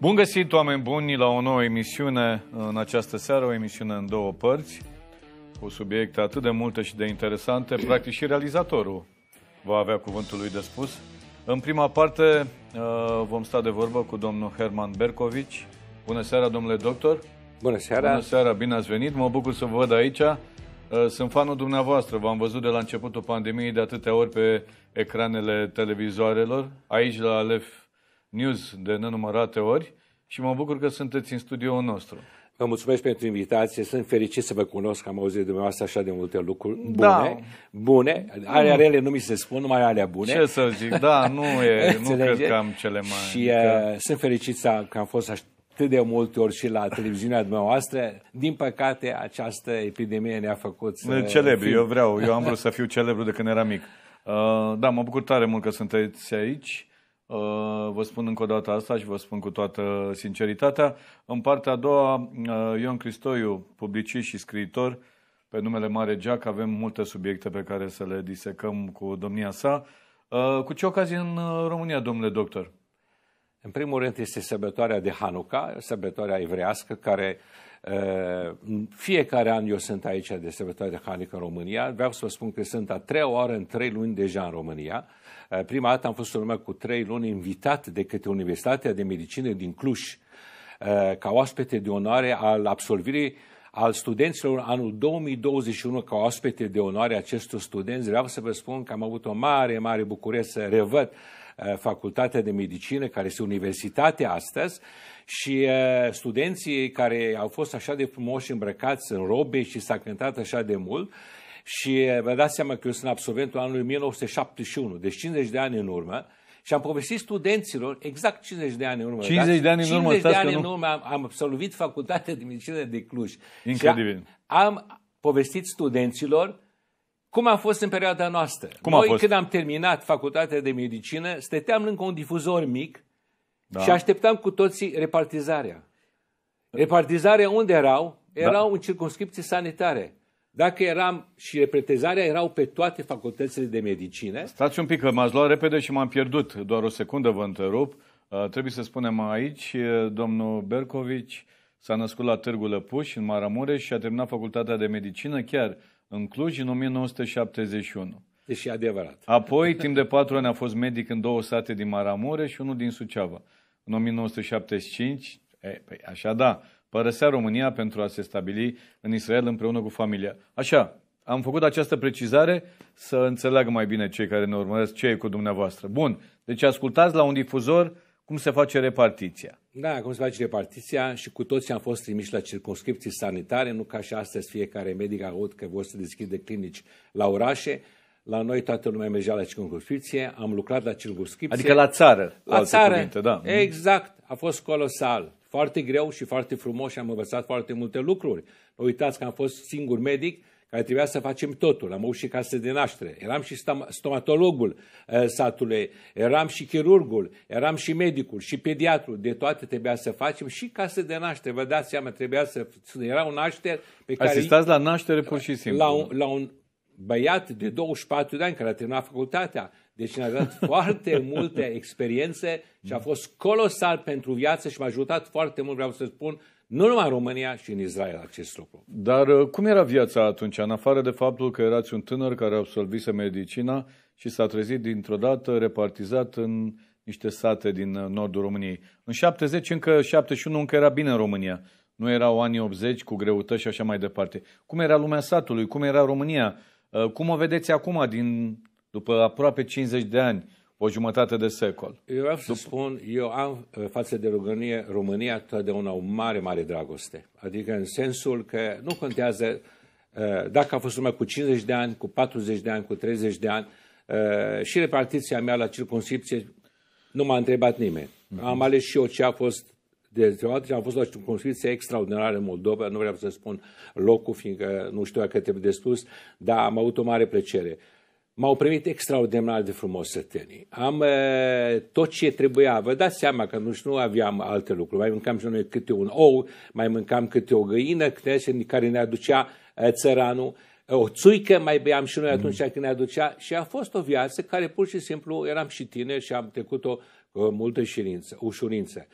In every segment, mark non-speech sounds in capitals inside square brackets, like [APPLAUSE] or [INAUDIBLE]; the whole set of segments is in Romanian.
Bun găsit, oameni buni, la o nouă emisiune în această seară, o emisiune în două părți, cu subiecte atât de multe și de interesante, practic și realizatorul va avea cuvântul lui de spus. În prima parte uh, vom sta de vorbă cu domnul Herman Bercovici. Bună seara, domnule doctor! Bună seara! Bună seara, bine ați venit! Mă bucur să vă văd aici. Uh, sunt fanul dumneavoastră, v-am văzut de la începutul pandemiei de atâtea ori pe ecranele televizoarelor, aici la Alef news de nenumărate ori și mă bucur că sunteți în studioul nostru. Vă mulțumesc pentru invitație, sunt fericit să vă cunosc, am auzit de dumneavoastră așa de multe lucruri da. bune, da. bune, alea rele nu mi se spun, numai alea bune. Ce să zic, da, nu, e, [LAUGHS] nu cred că am cele mai... Și că... Uh, sunt fericit că am fost atât de multe ori și la televiziunea dumneavoastră. Din păcate, această epidemie ne-a făcut să... Celebri, fi... eu vreau, eu am vrut să fiu celebru de când eram mic. Uh, da, mă bucur tare mult că sunteți aici. Uh, vă spun încă o dată asta și vă spun cu toată sinceritatea. În partea a doua, uh, Ion Cristoiu, publicist și scriitor, pe numele Mare Jack, avem multe subiecte pe care să le disecăm cu domnia sa. Uh, cu ce ocazie în România, domnule doctor? În primul rând este sărbătoarea de Hanuca, sărbătoarea evrească, care fiecare an eu sunt aici de sărbătoare de Hanuca în România. Vreau să vă spun că sunt a treia oară în trei luni deja în România. Eh, prima dată am fost în urmă cu trei luni invitat de către Universitatea de Medicină din Cluj eh, ca oaspete de onoare al absolvirii al studenților anul 2021 ca oaspete de onoare acestor studenți. Vreau să vă spun că am avut o mare, mare bucurie să revăd eh, Facultatea de Medicină, care este universitatea astăzi, și studenții care au fost așa de frumoși îmbrăcați în robe și s-a cântat așa de mult, uh, și eh, vă dați seama că eu sunt absolventul anului 1971, deci 50 de ani în urmă, și am povestit studenților exact 50 de ani în urmă. 50 da? de ani în urmă, 50 de ani în urmă am, am absolvit facultatea de medicină de Cluj. Incredibil. am povestit studenților cum a fost în perioada noastră. Cum Noi, a fost? când am terminat facultatea de medicină, stăteam lângă un difuzor mic da. și așteptam cu toții repartizarea. Repartizarea unde erau? Da. Erau da. în circunscripții sanitare dacă eram și repretezarea erau pe toate facultățile de medicină. Stați un pic, că m-ați luat repede și m-am pierdut. Doar o secundă vă întrerup. Uh, trebuie să spunem aici, uh, domnul Bercovici s-a născut la Târgu Lăpuș, în Maramureș, și a terminat facultatea de medicină chiar în Cluj în 1971. Deci e adevărat. Apoi, timp de patru ani a fost medic în două sate din Maramureș și unul din Suceava. În 1975, E, păi așa da, părăsea România pentru a se stabili în Israel împreună cu familia. Așa, am făcut această precizare să înțeleagă mai bine cei care ne urmăresc ce e cu dumneavoastră. Bun, deci ascultați la un difuzor cum se face repartiția. Da, cum se face repartiția și cu toți am fost trimiși la circunscripții sanitare, nu ca și astăzi fiecare medic a avut că vor să deschide clinici la orașe. La noi toată lumea mergea la circunscripție, am lucrat la circunscripție. Adică la țară, la țară, cuvinte, da. Mhm. Exact, a fost colosal foarte greu și foarte frumos și am învățat foarte multe lucruri. Nu uitați că am fost singur medic care trebuia să facem totul. Am avut și case de naștere, eram și stomatologul satului, eram și chirurgul, eram și medicul, și pediatru. de toate trebuia să facem și case de naștere. Vă dați seama, trebuia să... Era un naștere pe care... Asistați la naștere pur și simplu. La un, la un băiat de 24 de ani care a terminat facultatea, deci a dat foarte [LAUGHS] multe experiențe și a fost colosal pentru viață și m-a ajutat foarte mult, vreau să spun, nu numai în România și în Israel acest lucru. Dar uh, cum era viața atunci, în afară de faptul că erați un tânăr care absolvise medicina și s-a trezit dintr-o dată repartizat în niște sate din uh, nordul României. În 70, încă 71, încă era bine în România. Nu erau anii 80 cu greutăți și așa mai departe. Cum era lumea satului? Cum era România? Uh, cum o vedeți acum din după aproape 50 de ani, o jumătate de secol. Eu vreau să după... spun, eu am eh, față de România, România totdeauna o mare, mare dragoste. Adică în sensul că nu contează eh, dacă a fost urmă cu 50 de ani, cu 40 de ani, cu 30 de ani, eh, și repartiția mea la circunscripție nu m-a întrebat nimeni. Mm-hmm. Am ales și eu ce a fost de întrebat și am fost la circunscripție extraordinară în Moldova, nu vreau să spun locul, fiindcă nu știu dacă trebuie de spus, dar am avut o mare plăcere. Uh, m-au primit extraordinar de frumos sătenii. Am uh, tot ce trebuia. Vă dați seama că nu, nu aveam alte lucruri. Mai mâncam și noi câte un ou, mai mâncam câte o găină câte, care ne aducea uh, țăranul. O țuică mai beam și noi mm. atunci când ne aducea și a fost o viață care pur și simplu eram și tine și am trecut-o cu uh, multă șirință, ușurință.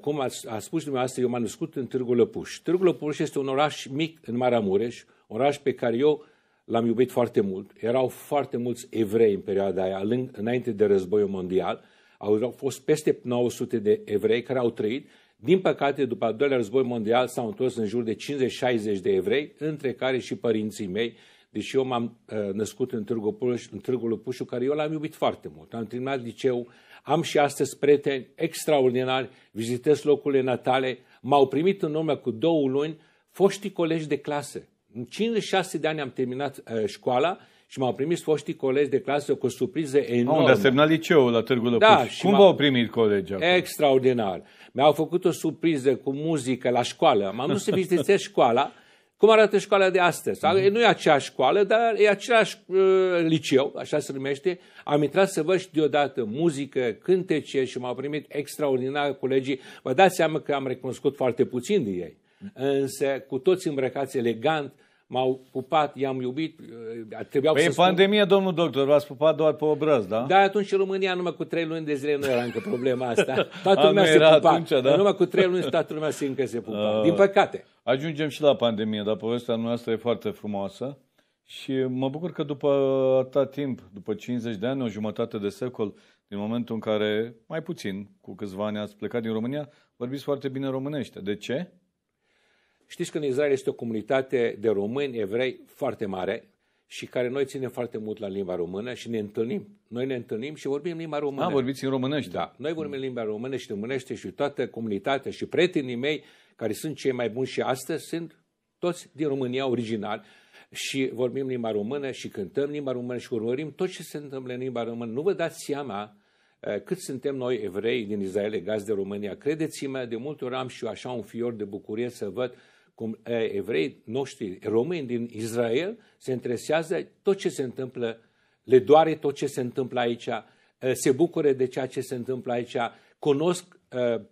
Cum a, a spus dumneavoastră, eu m-am născut în Târgu Lăpuș. Târgu Lăpuș este un oraș mic în Maramureș, oraș pe care eu l-am iubit foarte mult. Erau foarte mulți evrei în perioada aia, înainte de războiul mondial. Au fost peste 900 de evrei care au trăit. Din păcate, după al doilea război mondial s-au întors în jur de 50-60 de evrei, între care și părinții mei, deși eu m-am uh, născut în Târgu, Puș, în Târgul Pușu, care eu l-am iubit foarte mult. Am terminat liceu, am și astăzi prieteni extraordinari, vizitez locurile natale. M-au primit în urmă cu două luni foștii colegi de clasă în 56 de ani am terminat uh, școala și m-au primit foștii colegi de clasă cu surprize enorme. Unde a terminat liceul la Târgu da, Lăpuș. Da, Cum v-au primit colegii Extraordinar. Mi-au făcut o surpriză cu muzică la școală. M-am dus să vizitez [LAUGHS] școala. Cum arată școala de astăzi? Mm-hmm. Nu e aceeași școală, dar e același uh, liceu, așa se numește. Am intrat să văd și deodată muzică, cântece și m-au primit extraordinar colegii. Vă dați seama că am recunoscut foarte puțin de ei. Mhm. Însă cu toți îmbrăcați elegant, m-au pupat, i-am iubit. Uh, trebuiau păi să în spun... pandemie, domnul doctor, v-ați pupat doar pe obraz, da? Da, atunci în România, numai cu trei luni de zile nu era încă problema asta. [LAUGHS] Toată lumea se pupa. Atunci, da? Numai cu trei luni toată lumea se încă se pupa. Uh, Din păcate. Ajungem și la pandemie, dar povestea noastră e foarte frumoasă. Și mă bucur că după atât timp, după 50 de ani, o jumătate de secol, din momentul în care, mai puțin, cu câțiva ani ați plecat din România, vorbiți foarte bine românește. De ce? Știți că în Israel este o comunitate de români, evrei foarte mare și care noi ținem foarte mult la limba română și ne întâlnim. Noi ne întâlnim și vorbim limba română. Da, vorbiți în românești. Da, noi vorbim limba română și românește și toată comunitatea și prietenii mei, care sunt cei mai buni și astăzi, sunt toți din România original și vorbim limba română și cântăm limba română și urmărim tot ce se întâmplă în limba română. Nu vă dați seama eh, cât suntem noi evrei din Israel legați de România. Credeți-mă, de multe ori am și eu așa un fior de bucurie să văd uh, cum evrei noștri, români din Israel, se interesează tot ce se întâmplă, le doare tot ce se întâmplă aici, se bucură de ceea ce se întâmplă aici, cunosc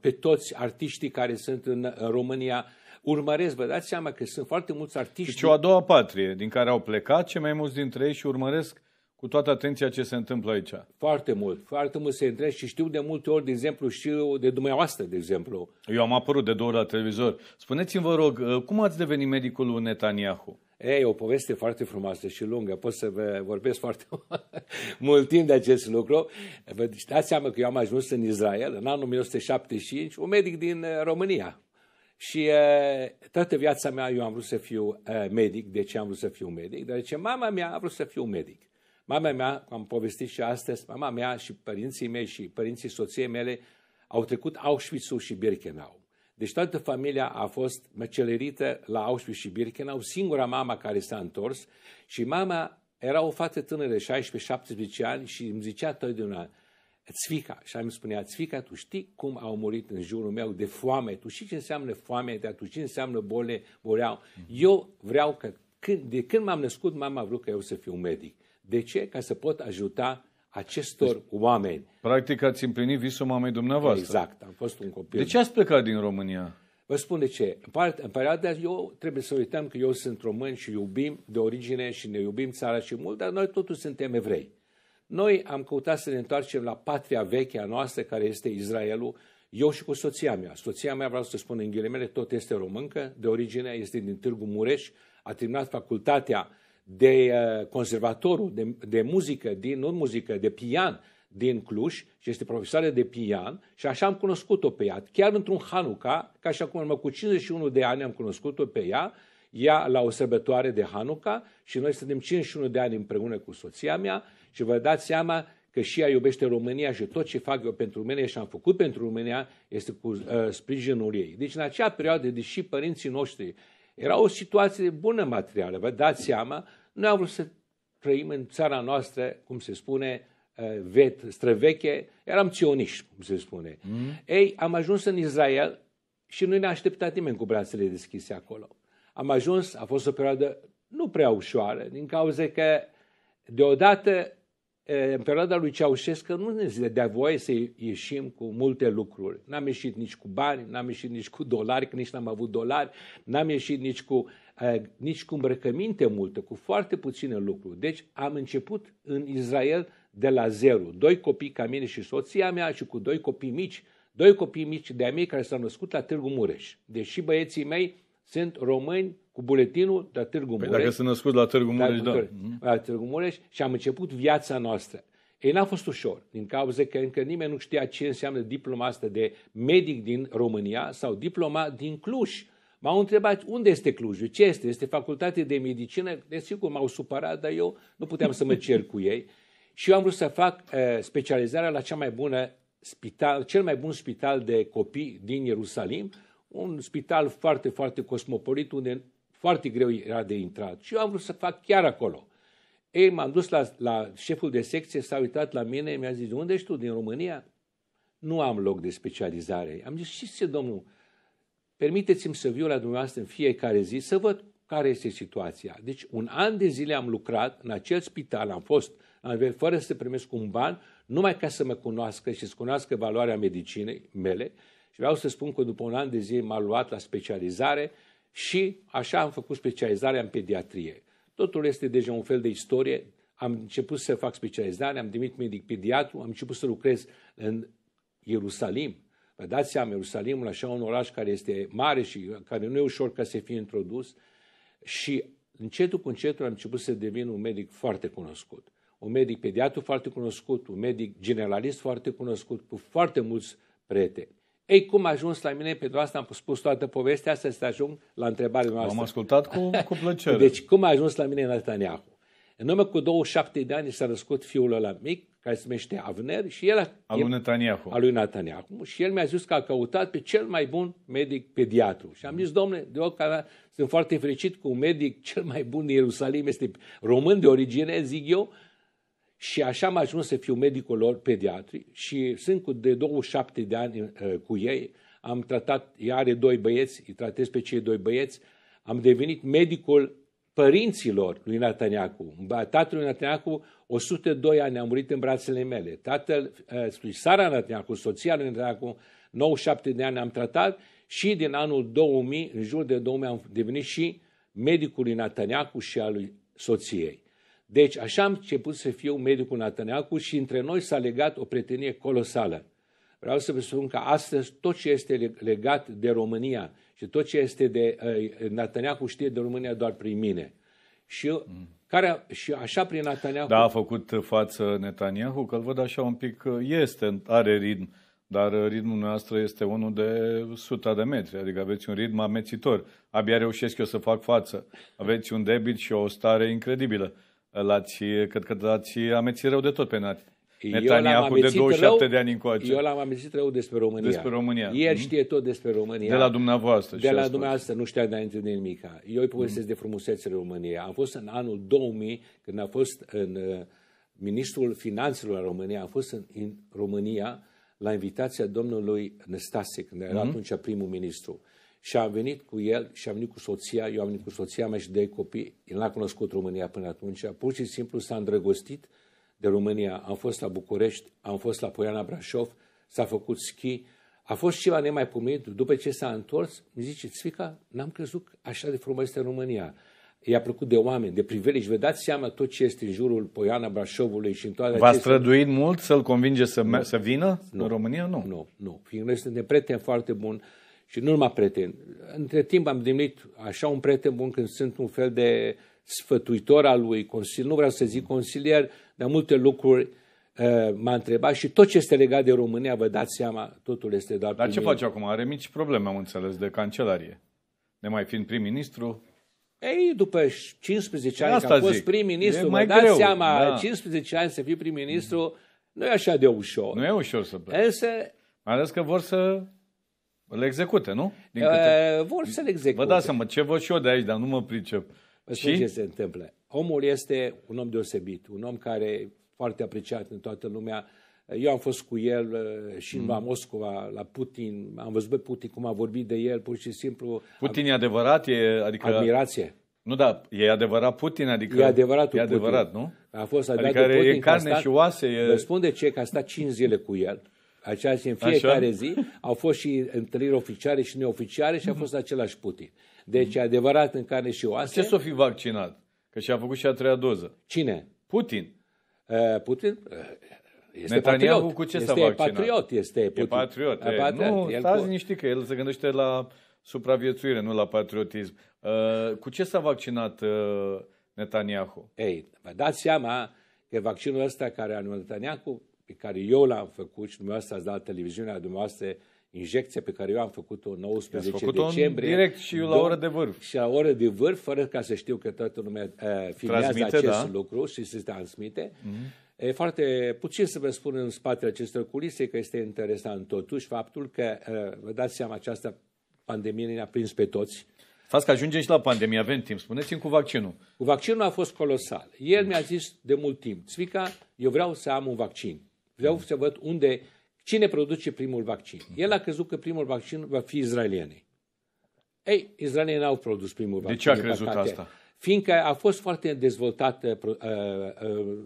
pe toți artiștii care sunt în România, urmăresc, vă dați seama că sunt foarte mulți deci artiști. Și o a doua patrie din care au plecat, cei mai mulți dintre ei și urmăresc cu toată atenția ce se întâmplă aici. Foarte mult, foarte mult se întrește și știu de multe ori, de exemplu, și de dumneavoastră, de exemplu. Eu am apărut de două ori la televizor. Spuneți-mi, vă rog, uh, cum ați devenit medicul lui Netanyahu? E o poveste foarte frumoasă și lungă, pot să vă vorbesc foarte [LAUGHS] mult timp de acest lucru. Vă dați seama că eu am ajuns în Israel în anul 1975, un medic din uh, România. Și uh, toată viața mea eu am vrut să fiu medic. De ce am vrut să fiu medic? Deoarece mama mea a vrut să fiu medic. Mama mea, am povestit și astăzi, mama mea și părinții mei și părinții soției mele au trecut Auschwitz-ul și Birkenau. Deci toată familia a fost măcelerită la Auschwitz și Birkenau, singura mama care s-a întors și mama era o fată tânără, 16-17 ani și îmi zicea una, Țfica, și am spunea, Țfica, tu știi cum au murit în jurul meu de foame, tu știi ce înseamnă foame, dar tu știi ce înseamnă bole, boleau. Eu vreau că, când, de când m-am născut, mama a vrut că eu să fiu un medic. De ce? Ca să pot ajuta acestor deci, oameni. Practic ați împlinit visul mamei dumneavoastră. Exact, am fost un copil. De ce ați plecat din România? Vă spun de ce. În, part, în perioada eu trebuie să uităm că eu sunt român și iubim de origine și ne iubim țara și mult, dar noi totuși suntem evrei. Noi am căutat să ne întoarcem la patria veche a noastră, care este Israelul, eu și cu soția mea. Soția mea, vreau să spun în ghilimele, tot este româncă, de origine este din Târgu Mureș, a terminat facultatea de uh, conservatorul de, de muzică, din, nu muzică, de pian din Cluj și este profesoară de pian și așa am cunoscut-o pe ea. Chiar într-un Hanuca, ca și acum, cu 51 de ani am cunoscut-o pe ea, ea la o sărbătoare de Hanuca și noi suntem 51 de ani împreună cu soția mea și vă dați seama că și ea iubește România și tot ce fac eu pentru România și am făcut pentru România este cu uh, sprijinul ei. Deci în acea perioadă, deși părinții noștri era o situație bună materială, vă dați seama, noi am vrut să trăim în țara noastră, cum se spune, uh, vet, străveche, eram ționiști, cum se spune. Mm. Ei, am ajuns în Israel și nu ne-a așteptat nimeni cu brațele deschise acolo. Am ajuns, a fost o perioadă nu prea ușoară, din cauza că deodată uh, în perioada lui Ceaușescu nu ne zice de voie să ieșim cu multe lucruri. N-am ieșit nici cu bani, n-am ieșit nici cu dolari, că nici n-am avut dolari, n-am ieșit nici cu nici cu îmbrăcăminte multă, cu foarte puține lucruri. Deci am început în Israel de la zero. Doi copii ca mine și soția mea și cu doi copii mici, doi copii mici de-a mei care s-au născut la Târgu Mureș. Deși deci, băieții mei sunt români cu buletinul de la Târgu păi Mureș. Păi dacă sunt născut la Târgu Mureș, da. da. La Târgu Mureș și am început viața noastră. Ei n-a fost ușor, din cauza că încă nimeni nu știa ce înseamnă diploma asta de medic din România sau diploma din Cluj M-au întrebat unde este Clujul, ce este, este facultate de medicină. Desigur, m-au supărat, dar eu nu puteam să mă cer cu ei. Și eu am vrut să fac uh, specializarea la cea mai bună spital, cel mai bun spital de copii din Ierusalim, un spital foarte, foarte cosmopolit, unde foarte greu era de intrat. Și eu am vrut să fac chiar acolo. Ei, m-am dus la, la șeful de secție, s-a uitat la mine, mi-a zis, unde ești tu, din România? Nu am loc de specializare. Am zis, și ce, domnul, Permiteți-mi să viu la dumneavoastră în fiecare zi să văd care este situația. Deci un an de zile am lucrat în acel spital, am fost am fără să primesc un ban, numai ca să mă cunoască și să cunoască valoarea medicinei mele. Și vreau să spun că după un an de zile m-am luat la specializare și așa am făcut specializarea în pediatrie. Totul este deja un fel de istorie. Am început să fac specializare, am devenit medic pediatru, am început să lucrez în Ierusalim, Vă dați seama, Ierusalimul, așa un oraș care este mare și care nu e ușor ca să fie introdus. Și încetul cu încetul am început să devin un medic foarte cunoscut. Un medic pediatru foarte cunoscut, un medic generalist foarte cunoscut, cu foarte mulți prieteni. Ei, cum a ajuns la mine? Pentru asta am spus toată povestea, să ajung la întrebarea noastră. Am ascultat cu, cu [LAUGHS] plăcere. Deci, cum a ajuns la mine Netanyahu? În urmă cu 27 de ani s-a născut fiul ăla mic, care se numește Avner, și el... a. Al lui Netanyahu. Al lui Netanyahu. Și el mi-a zis că a căutat pe cel mai bun medic pediatru. Și am zis, domnule, deocamdată sunt foarte fericit cu un medic cel mai bun din Ierusalim, este român de origine, zic eu, și așa am ajuns să fiu medicul lor pediatri și sunt cu de 27 de ani uh, cu ei. Am tratat, ea are doi băieți, îi tratez pe cei doi băieți. Am devenit medicul părinților lui Nataniacu. Tatăl lui Nataniacu, 102 ani, a murit în brațele mele. Tatăl lui eh, Sara Nataniacu, soția lui Nataniacu, 97 de ani am tratat și din anul 2000, în jur de 2000, am devenit și medicul lui Nataniacu și al lui soției. Deci așa am început să fiu medicul Nataniacu și între noi s-a legat o prietenie colosală. Vreau să vă spun că astăzi tot ce este legat de România și tot ce este de... Eh, Nataneacu știe de România doar prin mine. Și, mm. care, și așa prin Nataniahu... Da, a făcut față Netanyahu, că îl văd așa un pic, eh, este, are ritm, dar eh, ritmul noastră este unul de suta de metri, adică aveți un ritm amețitor. Abia reușesc eu să fac față. Aveți un debit și o stare incredibilă. L-ați, cred că l-ați amețit rău de tot pe Nati. Netanyahu de 27 rău, de ani încoace. Eu l-am amintit rău despre România. Despre România. El mm? știe tot despre România. De la dumneavoastră. De la dumneavoastră, nu știa înainte de nimica. Eu îi povestesc mm. de frumusețele României. Am fost în anul 2000, când a fost în, uh, ministrul finanțelor la România. Am fost în, în România la invitația domnului Năstase, când era mm-hmm. atunci primul ministru. Și am venit cu el și am venit cu soția, eu am venit cu soția mea și de copii. El n-a cunoscut România până atunci. Pur și simplu s-a îndrăgostit de România, am fost la București, am fost la Poiana Brașov, s-a făcut schi, a fost ceva nemaipomenit, după ce s-a întors, mi zice, Țvica, n-am crezut așa de frumos este România. I-a plăcut de oameni, de privilegi. Vă dați seama tot ce este în jurul Poiana Brașovului și în toate v a acestea... străduit mult să-l convinge să, nu. să vină nu. în România? Nu, nu, nu. Fiindcă noi suntem prieten foarte bun și nu numai prieten. Între timp am dimit așa un prieten bun când sunt un fel de sfătuitor al lui, consil, nu vreau să zic consilier, dar multe lucruri uh, m-a întrebat și tot ce este legat de România, vă dați seama, totul este doar Dar ce mine. face acum? Are mici probleme, am înțeles, de cancelarie. mai fiind prim-ministru, ei, după 15 ani Asta că a fost prim-ministru, mă dați greu. seama, da. 15 ani să fii prim-ministru, nu e așa de ușor. Nu e ușor să plec. Însă... Mai ales că vor să le execute, nu? Din uh, câte... Vor să le execute. Vă dați seama, ce văd și eu de aici, dar nu mă pricep. Vă și? ce se întâmplă. Omul este un om deosebit, un om care foarte apreciat în toată lumea. Eu am fost cu el uh, și în mm. Moscova, la Putin, am văzut pe Putin cum a vorbit de el, pur și simplu. Putin e adevărat? E, adică... Admirație. Nu, da, e adevărat Putin, adică e, adevărat, e adevărat, Putin. nu? A fost adevărat adică Putin. e carne stat, și oase. E... Vă spun de ce, că a stat 5 zile cu el, aceea și în fiecare Așa? zi au fost și întâlniri oficiale și neoficiale și a mm-hmm. fost același Putin. Deci e adevărat în carne și oase. Ce s-o fi vaccinat? Că și-a făcut și a treia doză. Cine? Putin. Uh, Putin? Este Netanyahu patriot. cu ce este s-a vaccinat? patriot, este Putin. E patriot. E, patriot. Nu, el stați cu... niște că el se gândește la supraviețuire, nu la patriotism. Uh, cu ce s-a vaccinat uh, Netanyahu? Ei, vă dați seama că vaccinul ăsta care a Netanyahu, pe care eu l-am făcut și dumneavoastră ați dat televiziunea dumneavoastră injecția pe care eu am făcut-o 19 făcut decembrie. direct și la oră de vârf. Și la oră de vârf, fără ca să știu că toată lumea uh, filmează Transmite, acest da. lucru și se transmite. Mm-hmm. E foarte puțin să vă spun în spatele acestor culise că este interesant totuși faptul că, uh, vă dați seama, această pandemie ne-a prins pe toți. Fați că ajungem și la pandemie, avem timp. Spuneți-mi cu vaccinul. Cu vaccinul a fost colosal. El mi-a zis de mult timp, Țvica, eu vreau să am un vaccin. Vreau să văd unde Cine produce primul vaccin? El a crezut că primul vaccin va fi izraelienii. Ei, izraelienii n-au produs primul vaccin. De ce a crezut păcate, asta? Fiindcă a fost foarte dezvoltată uh, uh,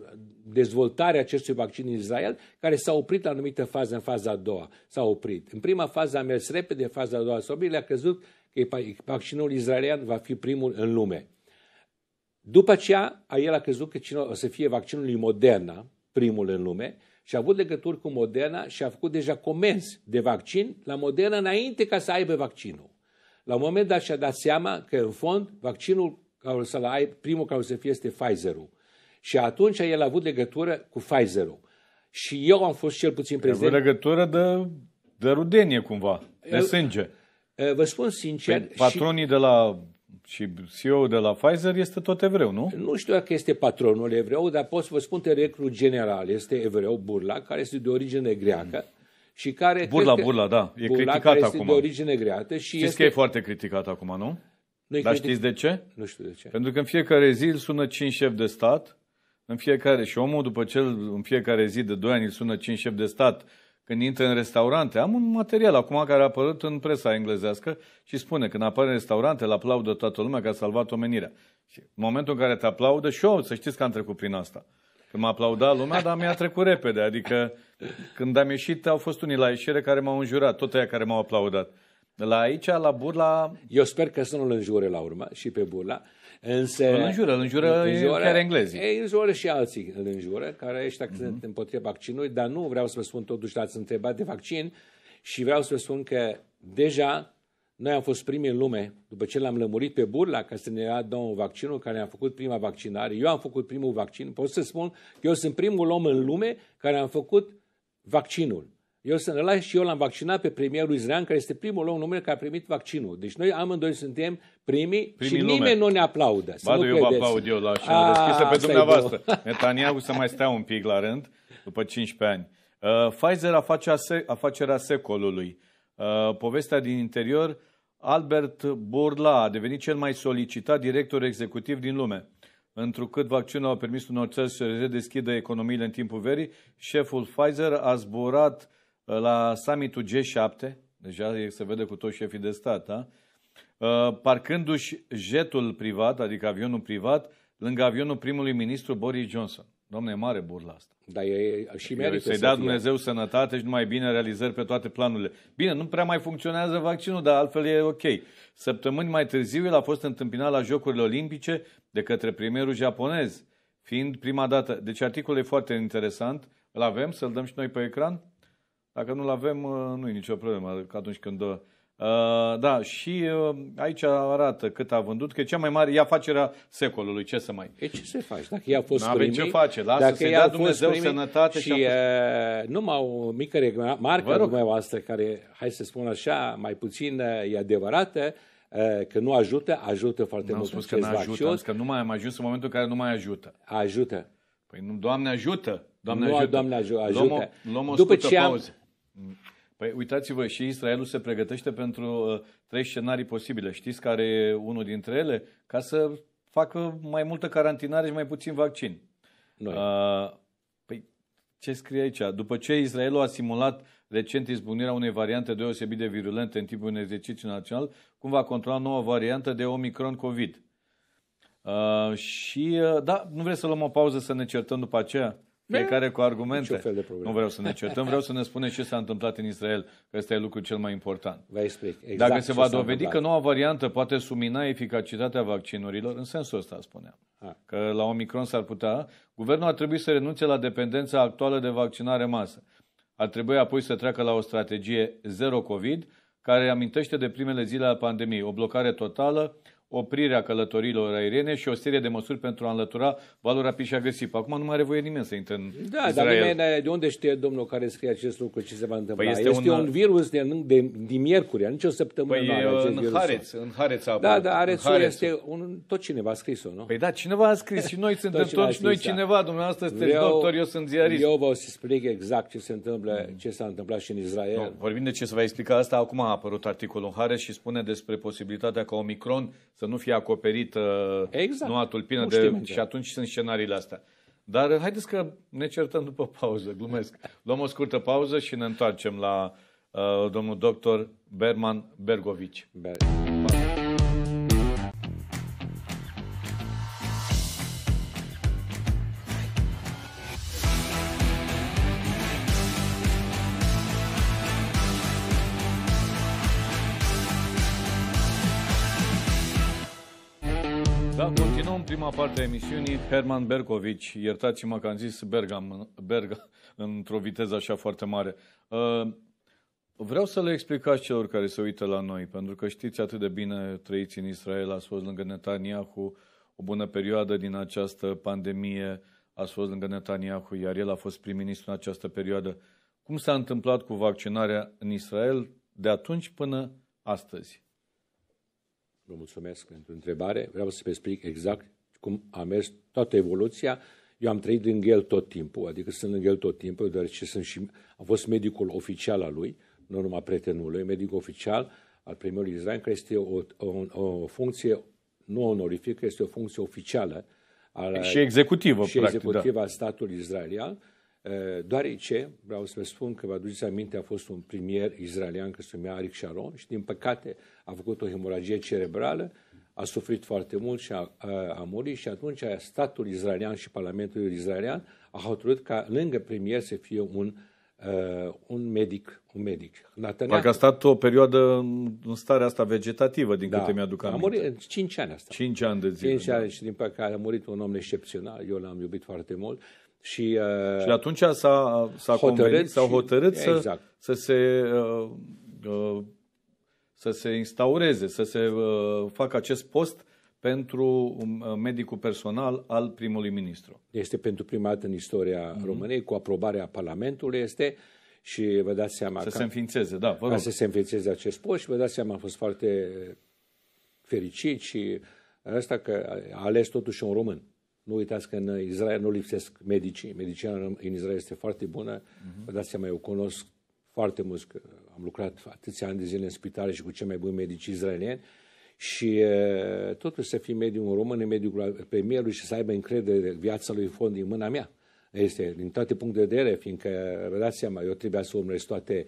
dezvoltarea acestui vaccin în Israel, care s-a oprit la anumită fază, în faza a doua. S-a oprit. În prima fază a mers repede, în faza a doua s-a oprit, le-a crezut că vaccinul israelian va fi primul în lume. După aceea, el a crezut că cine o să fie vaccinul lui Moderna, primul în lume, și a avut legături cu Moderna și a făcut deja comenzi de vaccin la Moderna înainte ca să aibă vaccinul. La un moment dat și-a dat seama că, în fond, vaccinul care să aibă primul care o să fie este Pfizer-ul. Și atunci el a avut legătură cu Pfizer-ul. Și eu am fost cel puțin prezent. A avut legătură de, de rudenie, cumva, de eu, sânge. Eh, vă spun sincer... Păi, patronii și... de la și CEO de la Pfizer este tot evreu, nu? Nu știu dacă este patronul evreu, dar pot să vă spun directorul general este evreu, Burla, care este de origine greacă. Mm. Și care burla, că, burla, da. E burla criticat care este acum. de origine greacă. Și Știți este... că e foarte criticat acum, nu? nu Dar critic... știți de ce? Nu știu de ce. Pentru că în fiecare zi îl sună cinci șefi de stat, în fiecare, și omul după ce în fiecare zi de doi ani îl sună cinci șefi de stat când intră în restaurante. Am un material acum care a apărut în presa englezească și spune, când apare în restaurante, îl aplaudă toată lumea că a salvat omenirea. Și în momentul în care te aplaudă, și eu, să știți că am trecut prin asta. Când m-a aplaudat lumea, dar mi-a trecut repede. Adică când am ieșit, au fost unii la ieșire care m-au înjurat, tot aia care m-au aplaudat. la aici, la Burla... Eu sper că să nu-l înjure la urmă și pe Burla, Însă, îl înjură, îl înjură, îl înjură chiar englezii. Ei înjură și alții îl înjură, care ăștia uh-huh. sunt mhm. împotriva vaccinului, dar nu vreau să vă spun totuși, ați întrebat de vaccin și vreau să vă spun că deja noi am fost primii în lume, după ce l-am lămurit pe burla ca să ne ia domnul vaccinul, care am făcut prima vaccinare. Eu am făcut primul vaccin. Pot să spun că eu sunt primul om în lume care am făcut vaccinul. Eu sunt ăla și eu l-am vaccinat pe premierul Izrael, care este primul om numele care a primit vaccinul. Deci noi amândoi suntem primii, primii și lume. nimeni nu ne aplaudă. Badu, nu eu vă aplaud eu la da, a, deschisă pe dumneavoastră. Netanyahu să mai stea un pic la rând, după 15 ani. Uh, Pfizer afacea, afacerea secolului. Uh, povestea din interior, Albert Burla a devenit cel mai solicitat director executiv din lume întrucât vaccinul a permis unor țări să redeschidă economiile în timpul verii, șeful Pfizer a zburat Uh, la summitul G7, deja se vede cu toți șefii de stat, da? parcându-și jetul privat, adică avionul privat, lângă avionul primului ministru Boris Johnson. Domne, e mare burla asta. Da, e și merită Să-i să dea fie. Dumnezeu sănătate și numai bine realizări pe toate planurile. Bine, nu prea mai funcționează vaccinul, dar altfel e ok. Săptămâni mai târziu el a fost întâmpinat la Jocurile Olimpice de către premierul japonez, fiind prima dată. Deci articolul e foarte interesant. Îl avem? Să-l dăm și noi pe ecran? Dacă nu-l avem, uh, nu e nicio problemă adică atunci când dă. Uh, da, și uh, aici arată cât a vândut, că e cea mai mare, e afacerea secolului, ce să mai... E păi ce să faci? Dacă ea a fost primit... ce face, lasă dacă să-i dea Dumnezeu primit, sănătate și... și uh, fost... numai o mică remarcă dumneavoastră, care, hai să spun așa, mai puțin uh, e adevărată, că nu ajută, ajută foarte N-am mult. spus că nu ajută, am că nu mai am ajuns în momentul în care nu mai ajută. Ajută. Păi nu, Doamne ajută! Doamne nu, ajută! Doamne ajută! ajută. Luăm o, luăm o După ce am, Păi uitați-vă, și Israelul se pregătește pentru uh, trei scenarii posibile. Știți care e unul dintre ele? Ca să facă mai multă carantinare și mai puțin vaccin. Noi. Uh, păi, ce scrie aici? După ce Israelul a simulat recent izbunirea unei variante deosebit de virulente în timpul unui exercițiu național, cum va controla noua variantă de Omicron COVID. Uh, și, uh, da, nu vreți să luăm o pauză să ne certăm după aceea? Fiecare da. cu argumente. fel de Nu vreau să ne certăm, vreau să ne spune ce s-a întâmplat în Israel, că ăsta e lucrul cel mai important. Vă explic. Exact Dacă se va dovedi că noua variantă poate sumina eficacitatea vaccinurilor, în sensul ăsta spuneam, A. Ah. că la Omicron s-ar putea, guvernul ar trebui să renunțe la dependența actuală de vaccinare masă. Ar trebui apoi să treacă la o strategie zero COVID, care amintește de primele zile ale pandemiei, o blocare totală, oprirea călătorilor aeriene și o serie de măsuri pentru a înlătura valul rapid și agresiv. Acum nu mai are voie nimeni să intre în Da, Israel. dar nimeni, de unde știe domnul care scrie acest lucru ce se va întâmpla? Păi este, este un, un virus de, de, din miercuri, nici o săptămână. Păi nu în virusul. Hareț, în Hareț a da, apărut. Da, da, Harețul, Harețul este un, tot cineva a scris-o, nu? Păi da, cineva a scris și noi [LAUGHS] suntem tot și noi da. cineva, dumneavoastră sunteți eu, doctor, eu sunt ziarist. Eu vă explic exact ce se întâmplă, mm. ce s-a întâmplat și în Israel. No, vorbim de ce se va explica asta, acum a apărut articolul în Hareț și spune despre posibilitatea ca Omicron să nu fie acoperită exact. noua tulpină nu de, de. și exact. atunci sunt scenariile astea. Dar haideți că ne certăm după [LAUGHS] pauză, glumesc. Luăm o scurtă pauză și ne întoarcem la uh, domnul doctor Berman Bergovici. Ber- a emisiunii, Herman Bercovici, iertați-mă că am zis Bergam, Berga, într-o viteză așa foarte mare. Uh, vreau să le explicați celor care se uită la noi, pentru că știți atât de bine, trăiți în Israel, ați fost lângă Netanyahu o bună perioadă din această pandemie, ați fost lângă Netanyahu, iar el a fost prim-ministru în această perioadă. Cum s-a întâmplat cu vaccinarea în Israel de atunci până astăzi? Vă mulțumesc pentru întrebare. Vreau să vă explic exact cum a mers toată evoluția, eu am trăit în el tot timpul, adică sunt în el tot timpul, deoarece sunt și, a fost medicul oficial al lui, nu numai prietenul lui, medic oficial al primului Israel, care este o, o, o funcție nu onorifică, este o funcție oficială al, și executivă, și practic, executivă da. a statului israelian, ce? vreau să vă spun că vă aduceți aminte, a fost un premier israelian care se numea Aric Sharon și, din păcate, a făcut o hemoragie cerebrală a suferit foarte mult și a, a, a murit și atunci statul izraelian și Parlamentul izraelian a hotărât ca lângă premier să fie un uh, un medic, un medic. Dacă a stat o perioadă în starea asta vegetativă, din da, câte mi-aduc aminte. A murit în 5 ani asta. 5 ani de zile. 5 da. ani da. și din păcate a murit un om excepțional, eu l-am iubit foarte mult. Și, uh, și atunci s-a, s-a hotărât, convenit, s-a hotărât și, să, exact. să se uh, uh, să se instaureze, să se uh, facă acest post pentru um, uh, medicul personal al primului ministru. Este pentru prima dată în istoria mm-hmm. României, cu aprobarea Parlamentului, este și vă dați seama... Să ca, se înființeze, da, vă rog. Să se înființeze acest post și vă dați seama, am fost foarte fericit și asta că a ales totuși un român. Nu uitați că în Israel nu lipsesc medicii. Medicina în Israel este foarte bună. Uh-huh. Vă dați seama, eu cunosc foarte mult, că am lucrat atâția ani de zile în spitale și cu cei mai buni medici izraelieni, și totuși să fii mediu un român, mediul premierului și să aibă încredere viața lui fond din mâna mea. Este din toate punctele de vedere, fiindcă relația mea, eu trebuia să urmăresc toate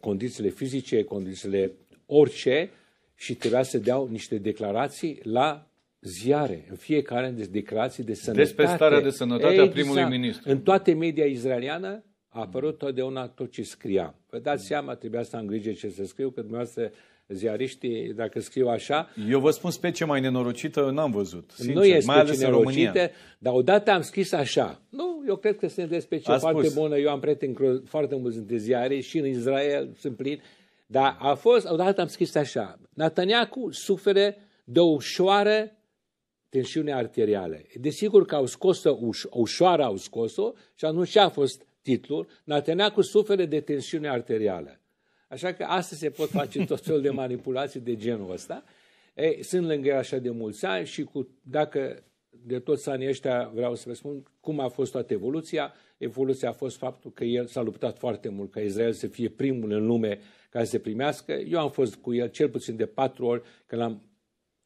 condițiile fizice, condițiile orice și trebuia să deau niște declarații la ziare, în fiecare de deci declarații de sănătate. Despre starea de sănătate exact. a primului ministru. În toate media izraeliană a apărut totdeauna tot ce scria. Vă dați seama, trebuia să am grijă ce să scriu, că dumneavoastră ziariștii, dacă scriu așa... Eu vă spun specie mai nenorocită, n-am văzut, sincer, nu specie mai ales nenorocită, în România. Dar odată am scris așa. Nu, eu cred că sunt de specie Ați foarte spus. bună, eu am prieteni foarte mulți dintre ziare și în Israel sunt plin, dar a fost, odată am scris așa. Nataniacu sufere de o ușoară tensiune arterială. Desigur că au scos-o, uș- ușoară au scos-o și atunci a fost titlul, Nateneacu suferă de tensiune arterială. Așa că astăzi se pot face [LAUGHS] tot felul de manipulații de genul ăsta. Ei, sunt lângă el așa de mulți ani și cu, dacă de toți anii ăștia vreau să vă spun cum a fost toată evoluția. Evoluția a fost faptul că el s-a luptat foarte mult ca Israel să fie primul în lume ca să primească. Eu am fost cu el cel puțin de patru ori când l-am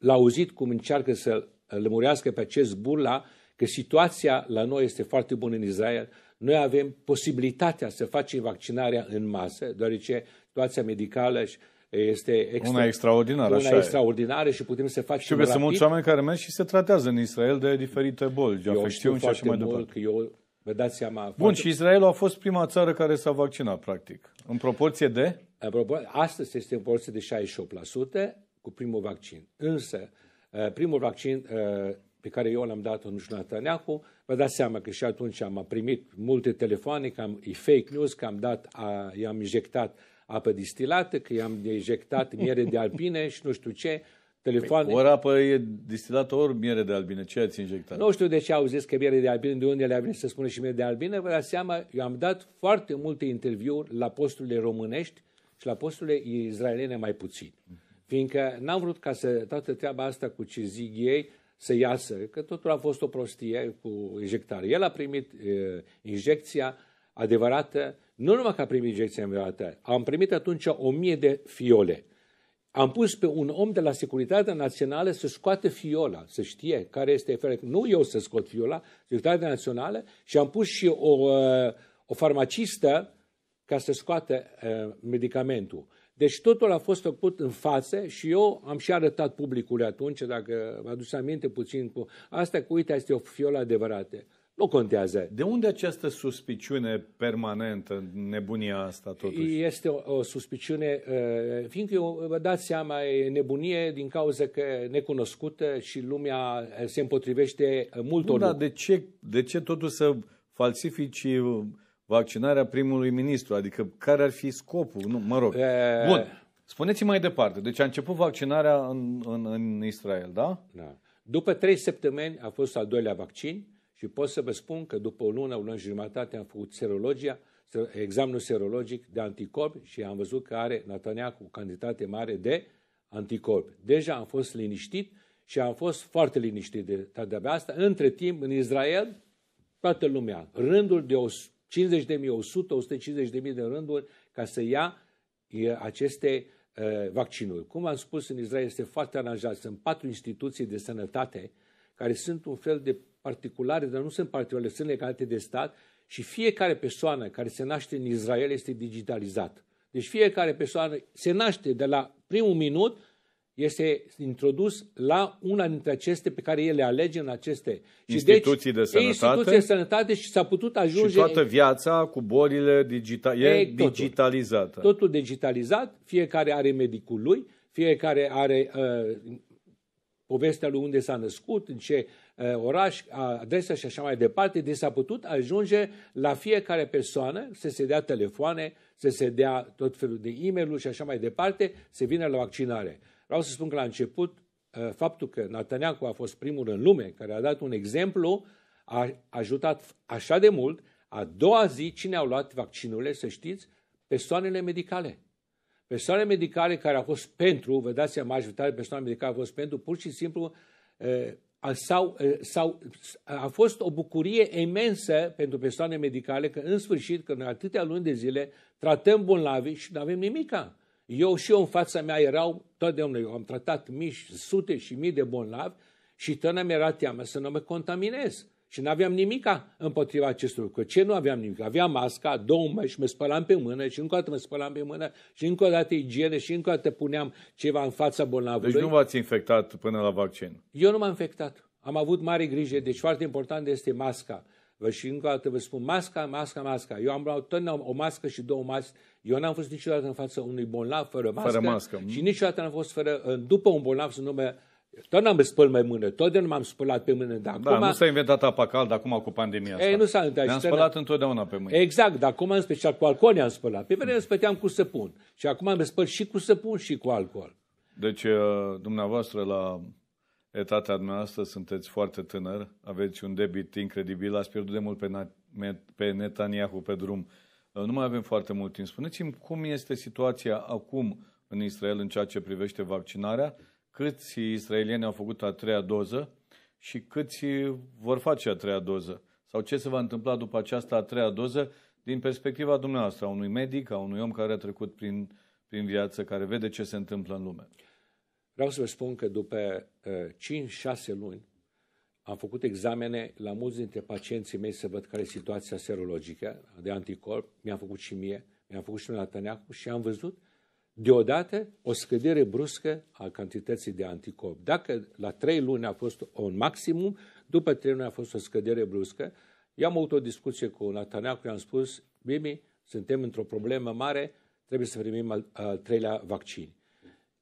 auzit cum încearcă să-l lămurească pe acest burla că situația la noi este foarte bună în Israel, noi avem posibilitatea să facem vaccinarea în masă, deoarece situația medicală și este extra, una extraordinară. Una așa extraordinară e. și putem să facem Știu rapid. sunt mulți oameni care merg și se tratează în Israel de diferite boli, de afecțiuni și așa mai departe. Că eu, vă dați seama, Bun, și Israel a fost prima țară care s-a vaccinat, practic. În proporție de? În astăzi este în proporție de 68% cu primul vaccin. Însă, eh, primul vaccin eh, pe care eu l-am dat în Junataniacu, vă dați seama că și atunci am primit multe telefoane că am, e fake news, că am dat, a, i-am injectat apă distilată, că i-am injectat miere de albine și nu știu ce. Telefoane. Păi, ori apă e distilată, ori miere de albine. Ce ați injectat? Nu știu de ce au zis că miere de albine, de unde le-a venit să spună și miere de albine. Vă dați seama, eu am dat foarte multe interviuri la posturile românești și la posturile izraelene mai puțin. Fiindcă n-am vrut ca să toată treaba asta cu ce zic ei, să iasă, că totul a fost o prostie cu injectare. El a primit uh, injecția adevărată, nu numai că a primit injecția adevărată, am primit atunci o mie de fiole. Am pus pe un om de la Securitatea Națională să scoată fiola, să știe care este efectul. Nu eu să scot fiola, Securitatea Națională, și am pus și o, o farmacistă ca să scoate uh, medicamentul. Deci totul a fost făcut în față și eu am și arătat publicului atunci, dacă mă adus aminte puțin cu asta, cu uite, este o fiolă adevărată. Nu contează. De unde această suspiciune permanentă, nebunia asta totuși? Este o, o suspiciune, uh, fiindcă eu, vă dați seama, e nebunie din cauza că necunoscută și lumea uh, se împotrivește uh, multor Bun, dar de ce, de ce totuși să falsifici vaccinarea primului ministru? Adică care ar fi scopul? Nu, mă rog. E... Bun. Spuneți mai departe. Deci a început vaccinarea în, în, în Israel, da? Da. După trei săptămâni a fost al doilea vaccin și pot să vă spun că după o lună, o lună și jumătate am făcut serologia, examenul serologic de anticorpi și am văzut că are Natania o cantitate mare de anticorpi. Deja am fost liniștit și am fost foarte liniștit de de asta. Între timp, în Israel, toată lumea, rândul de 50 de mii, 100, 150 de mii de rânduri ca să ia aceste vaccinuri. Cum am spus, în Israel este foarte aranjat. Sunt patru instituții de sănătate care sunt un fel de particulare, dar nu sunt particulare, sunt legate de stat și fiecare persoană care se naște în Israel este digitalizat. Deci fiecare persoană se naște de la primul minut este introdus la una dintre aceste pe care ele alege în aceste și deci, instituții deci, de sănătate. Instituții de sănătate și s-a putut ajunge... Și toată viața cu bolile digita- e, totul, digitalizată. Totul digitalizat, fiecare are medicul lui, fiecare are uh, povestea lui unde s-a născut, în ce uh, oraș, adresa și așa mai departe. Deci s-a putut ajunge la fiecare persoană să se dea telefoane, să se dea tot felul de e mail și așa mai departe, se vină la vaccinare. Vreau să spun că la început, ă, faptul că Nataneacu a fost primul în lume care a dat un exemplu a ajutat așa de mult. A doua zi, cine au luat vaccinurile, să știți, persoanele medicale. Persoanele medicale care au fost pentru, vă dați seama, majoritatea persoanelor medicale au fost pentru, pur și simplu ă, sau, ă, sau, a fost o bucurie imensă pentru persoanele medicale că în sfârșit, că în atâtea luni de zile, tratăm bolnavi și nu avem nimica. Eu și eu în fața mea erau, totdeauna eu am tratat mii, sute și mii de bolnavi și tână mi era teamă să nu mă contaminez. Și nu aveam nimica împotriva acestui lucru. Ce nu aveam nimic? Aveam masca, două mă și mă spălam pe mână și încă o dată mă spălam pe mână și încă o dată igiene și încă o dată puneam ceva în fața bolnavului. Deci nu v-ați infectat până la vaccin? Eu nu m-am infectat. Am avut mare grijă. Deci foarte important este masca. Vă și încă o dată vă spun masca, masca, masca. Eu am luat totdeauna o mască și două masci eu n-am fost niciodată în fața unui bolnav fără mască, fără mască. și niciodată n-am fost fără, după un bolnav să nume. tot n-am spălat mai mână, tot de nu m-am spălat pe mână. Dar da, acum... nu s-a inventat apa caldă acum cu pandemia asta. Ei, nu s-a inventat. Ne-am spălat ne întotdeauna pe mână. Exact, dar acum în special cu alcool ne-am spălat. Pe mine mm. spăteam cu săpun. Și acum am spăl și cu săpun și cu alcool. Deci, uh, dumneavoastră, la etatea dumneavoastră sunteți foarte tânăr, aveți un debit incredibil, ați pierdut de mult pe, pe Netanyahu pe drum nu mai avem foarte mult timp. Spuneți-mi cum este situația acum în Israel în ceea ce privește vaccinarea, câți israelieni au făcut a treia doză și câți vor face a treia doză sau ce se va întâmpla după aceasta a treia doză din perspectiva dumneavoastră, a unui medic, a unui om care a trecut prin, prin viață, care vede ce se întâmplă în lume. Vreau să vă spun că după uh, 5-6 luni am făcut examene la mulți dintre pacienții mei să văd care e situația serologică de anticorp. Mi-am făcut și mie, mi-am făcut și la Tăneacu și am văzut deodată o scădere bruscă a cantității de anticorp. Dacă la trei luni a fost un maximum, după trei luni a fost o scădere bruscă, eu am avut o discuție cu Nataneacu, i-am spus, Bimi, suntem într-o problemă mare, trebuie să primim al, al treilea vaccin.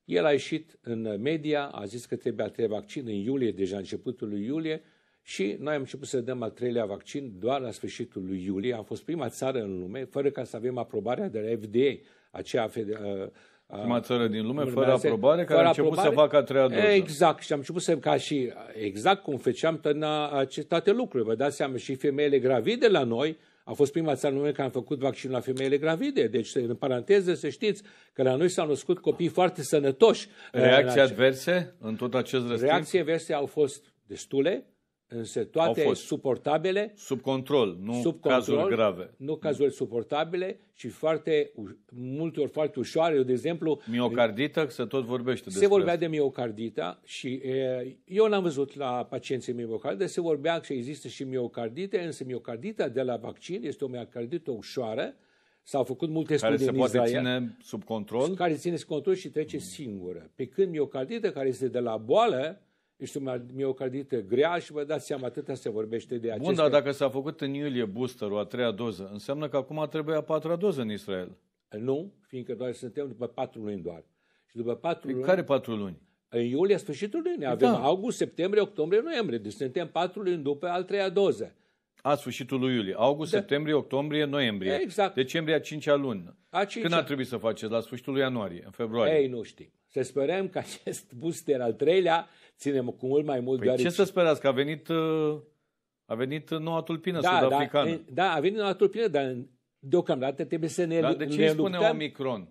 El a ieșit în media, a zis că trebuie al treilea vaccin în iulie, deja începutul lui iulie, și noi am început să dăm al treilea vaccin doar la sfârșitul lui iulie. Am fost prima țară în lume, fără ca să avem aprobarea de la FDA, aceea a, prima țară din lume fără aprobare, care fără a început aprobare, să facă a treia doză. Exact, și am început să, ca și, exact cum făceam toate lucrurile. Vă dați seama, și femeile gravide la noi a fost prima țară în lume care am făcut vaccinul la femeile gravide. Deci, în paranteză, să știți că la noi s-au născut copii foarte sănătoși. Eh, Reacții în adverse în tot acest răstimp? Reacții adverse au fost destule însă toate au fost suportabile. Sub control, nu sub control, cazuri grave. Nu cazuri mm. suportabile și foarte, multe ori foarte ușoare. Eu, de exemplu... Miocardită, se tot vorbește despre Se vorbea asta. de miocardita și eu n-am văzut la pacienții miocardită, se vorbea că există și miocardite, însă miocardita de la vaccin este o miocardită ușoară, S-au făcut multe care studii care se poate Israel, ține sub control? Care ține sub control și trece singură. Pe când miocardită, care este de la boală, este o miocardită grea și vă dați seama, atâta se vorbește de aceste... Bun, dar dacă s-a făcut în iulie boosterul, a treia doză, înseamnă că acum trebuie a patra doză în Israel. Nu, fiindcă doar suntem după patru luni doar. Și după patru păi luni... Care patru luni? În iulie, sfârșitul lunii. Da. Avem da. august, septembrie, octombrie, noiembrie. Deci suntem patru luni după al treia doză. A, sfârșitul lui iulie. August, da. septembrie, octombrie, noiembrie. Exact. Decembrie, a cincea lună. A cincea. Când ar trebui să faceți? La sfârșitul lui ianuarie, în februarie? Ei, nu știm. Să sperăm că acest booster al treilea ținem cu mult mai mult. Păi deoarece... ce să sperați, că a venit, uh, a venit noua tulpină da, da sud-africană. Da, da, a venit noua tulpină, dar deocamdată trebuie să ne Dar de ce ne spune Omicron?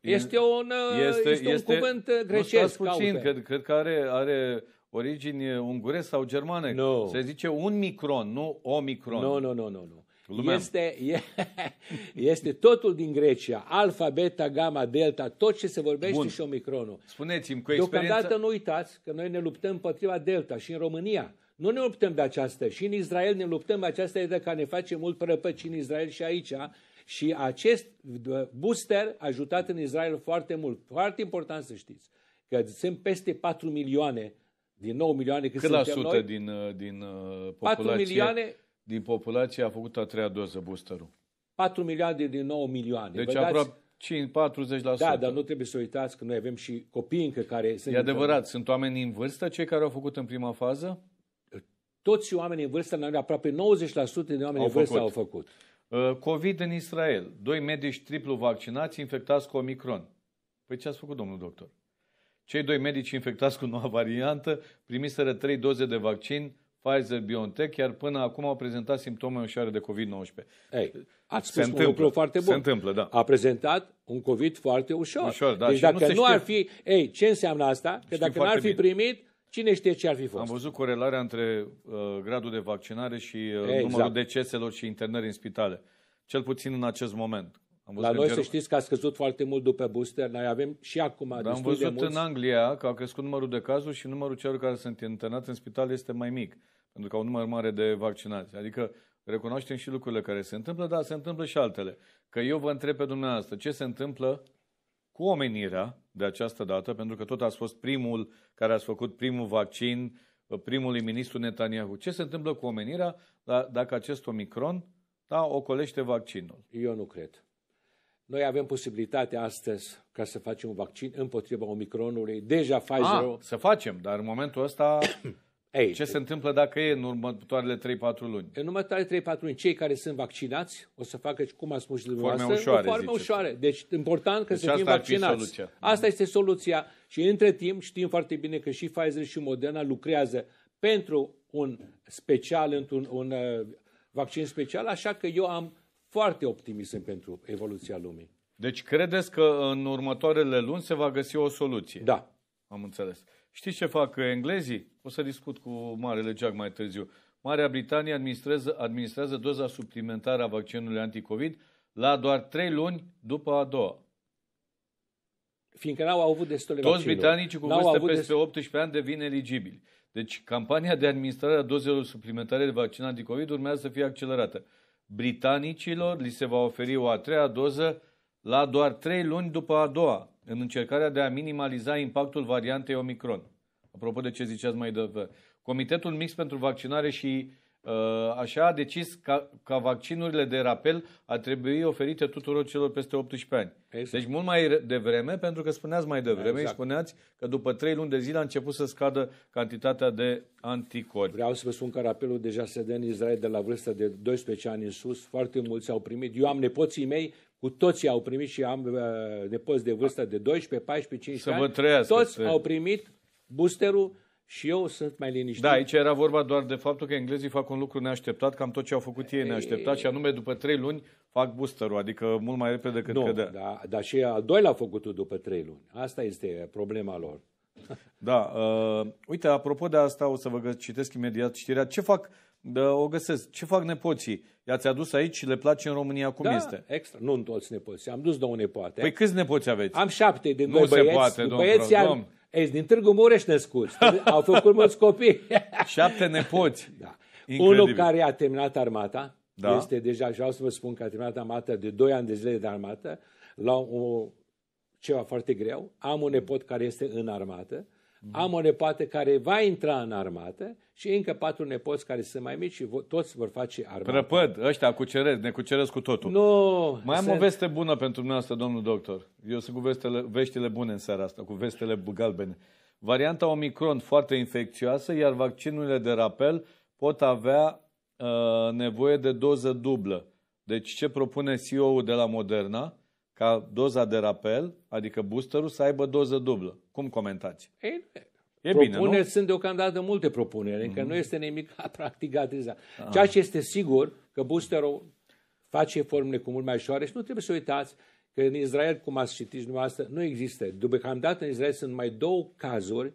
Este un, uh, este, este un este, cuvânt uh, greșesc. Nu puțin, cred, cred că are, are origini unguresc sau germane. No. Se zice un micron, nu omicron. Nu, no, nu, no, nu. No, nu. No, no. Lumea. Este, e, [LAUGHS] este totul din Grecia. Alfa, beta, gamma, delta, tot ce se vorbește Bun. și omicronul. Spuneți-mi cu experiența... Deocamdată nu uitați că noi ne luptăm împotriva delta și în România. Nu ne luptăm de aceasta. Și în Israel ne luptăm. de Aceasta e dacă ne face mult prăpăci în Israel și aici. Și acest booster a ajutat în Israel foarte mult. Foarte important să știți că sunt peste 4 milioane din 9 milioane cât, cât la sută noi, din, uh, din uh, populație 4 milioane din populație a făcut a treia doză booster-ul. 4 miliarde din 9 milioane. Deci Vă aproape 5, 40%. Da, dar nu trebuie să uitați că noi avem și copii încă care sunt... E adevărat, care... sunt oameni în vârstă cei care au făcut în prima fază? Toți oamenii în vârstă, aproape 90% din oameni în vârstă au făcut. Uh, COVID în Israel. Doi medici triplu vaccinați infectați cu Omicron. Păi ce ați făcut, domnul doctor? Cei doi medici infectați cu noua [LAUGHS] variantă primiseră trei doze de vaccin Pfizer-BioNTech, chiar până acum au prezentat simptome ușoare de COVID-19. Ei, ați spus se un lucru foarte bun. Se întâmplă, da. A prezentat un COVID foarte ușor. ușor da, deci dacă nu, nu ar fi... Ei, ce înseamnă asta? Că dacă nu ar fi bine. primit, cine știe ce ar fi fost. Am văzut corelarea între uh, gradul de vaccinare și uh, Ei, exact. numărul deceselor și internări în spitale. Cel puțin în acest moment. Am văzut La noi să știți că a scăzut foarte mult după booster. Noi avem și acum Dar am văzut de mulți... în Anglia că a crescut numărul de cazuri și numărul celor care sunt internați în spital este mai mic pentru că au număr mare de vaccinați. Adică recunoaștem și lucrurile care se întâmplă, dar se întâmplă și altele. Că eu vă întreb pe dumneavoastră ce se întâmplă cu omenirea de această dată, pentru că tot ați fost primul care ați făcut primul vaccin, primului ministru Netanyahu. Ce se întâmplă cu omenirea dacă acest omicron da, ocolește vaccinul? Eu nu cred. Noi avem posibilitatea astăzi ca să facem un vaccin împotriva omicronului. Deja ah, Pfizer... A, să facem, dar în momentul ăsta [COUGHS] Ei, ce se întâmplă dacă e în următoarele 3-4 luni? În următoarele 3-4 luni, cei care sunt vaccinați o să facă, cum a spus și dumneavoastră, forme ușoare. Forme ușoare. Deci, important că deci să fim vaccinați. Soluția. Asta este soluția. Și între timp, știm foarte bine că și Pfizer și Moderna lucrează pentru un special, într-un un, uh, vaccin special, așa că eu am foarte optimism pentru evoluția lumii. Deci credeți că în următoarele luni se va găsi o soluție? Da. Am înțeles. Știți ce fac englezii? O să discut cu Marele Jack mai târziu. Marea Britanie administrează, administrează doza suplimentară a vaccinului anticovid la doar trei luni după a doua. Fiindcă n-au avut destule Toți vaccinuri. britanicii cu vârste peste destul... 18 ani devin eligibili. Deci campania de administrare a dozelor suplimentare de vaccin anticovid urmează să fie accelerată. Britanicilor li se va oferi o a treia doză la doar trei luni după a doua în încercarea de a minimaliza impactul variantei Omicron. Apropo de ce ziceați mai devreme. Comitetul Mix pentru Vaccinare și uh, așa a decis ca, ca vaccinurile de rapel ar trebui oferite tuturor celor peste 18 ani. Exact. Deci mult mai devreme, pentru că spuneați mai devreme exact. spuneați că după 3 luni de zile a început să scadă cantitatea de anticorpi. Vreau să vă spun că rapelul deja se dă în Israel de la vârsta de 12 ani în sus. Foarte mulți au primit. Eu am nepoții mei cu toții au primit și am uh, nepoți de vârstă de 12, 14, 15 Să vă ani. Toți să... au primit boosterul și eu sunt mai liniștit. Da, aici era vorba doar de faptul că englezii fac un lucru neașteptat, cam tot ce au făcut ei neașteptat, și anume după trei luni fac boosterul, adică mult mai repede decât nu, credea. Da, dar și al doilea a făcut după trei luni. Asta este problema lor. Da, uh, uite, apropo de asta, o să vă citesc imediat știrea. Ce fac, uh, o găsesc, ce fac nepoții? I-ați adus aici și le place în România cum da, este. extra. Nu toți nepoții. Am dus două nepoate. Păi câți nepoți aveți? Am șapte din nu doi băieți. Nu se poate, domn, băieți domn. Am, ești din Târgu Mureș născuți. [LAUGHS] Au făcut mulți copii. [LAUGHS] șapte nepoți. [LAUGHS] Da. Incredibil. Unul care a terminat armata. Da. Este deja, vreau să vă spun că a terminat armata de 2 ani de zile de armată. La o, ceva foarte greu. Am un nepot care este în armată. Mm. am o nepoată care va intra în armată și încă patru nepoți care sunt mai mici și vo- toți vor face armată. Prăpăd, ăștia cuceresc, ne cuceresc cu totul. Nu, no, mai am o veste bună pentru dumneavoastră, domnul doctor. Eu sunt cu vestele, veștile bune în seara asta, cu vestele galbene. Varianta Omicron foarte infecțioasă, iar vaccinurile de rapel pot avea uh, nevoie de doză dublă. Deci ce propune CEO-ul de la Moderna? ca doza de rapel, adică boosterul, să aibă doză dublă. Cum comentați? Ei, E propuneri bine, nu? sunt deocamdată multe propuneri, încă mm-hmm. nu este nimic [LAUGHS] practic gatizat. Ah. Ceea ce este sigur că boosterul face formele cu mult mai ușoare și nu trebuie să uitați că în Israel, cum ați citit dumneavoastră, nu există. Deocamdată în Israel sunt mai două cazuri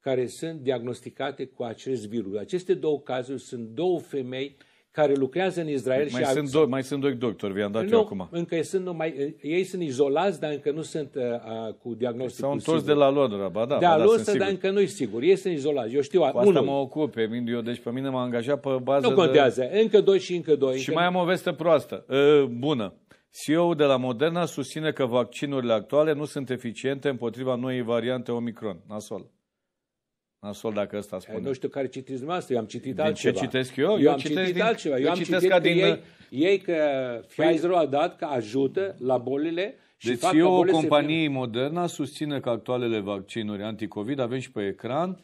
care sunt diagnosticate cu acest virus. Aceste două cazuri sunt două femei care lucrează în Israel mai și sunt alții. doi, Mai sunt doi doctori, vi-am dat nu, eu acum. încă sunt numai, eh, ei sunt izolați, dar încă nu sunt uh, cu diagnosticul S-au întors de la Londra, ba da, de la Londra, dar încă nu-i sigur, ei sunt izolați, eu știu, cu unul. asta mă ocup, eu, deci pe mine m a angajat pe bază Nu contează, de... încă doi și încă doi. Și încă... mai am o veste proastă, uh, bună. CEO-ul de la Moderna susține că vaccinurile actuale nu sunt eficiente împotriva noii variante Omicron. Nasol. Nasol dacă ăsta spune. Eu nu știu care citiți dumneavoastră, eu am citit din altceva. ce citesc eu? Eu, eu am citesc citit din, altceva. Eu, eu am citesc citit ca din... ei, ei că Pfizer a dat că ajută la bolile și deci fac eu, companie se... modernă susține că actualele vaccinuri anticovid, avem și pe ecran,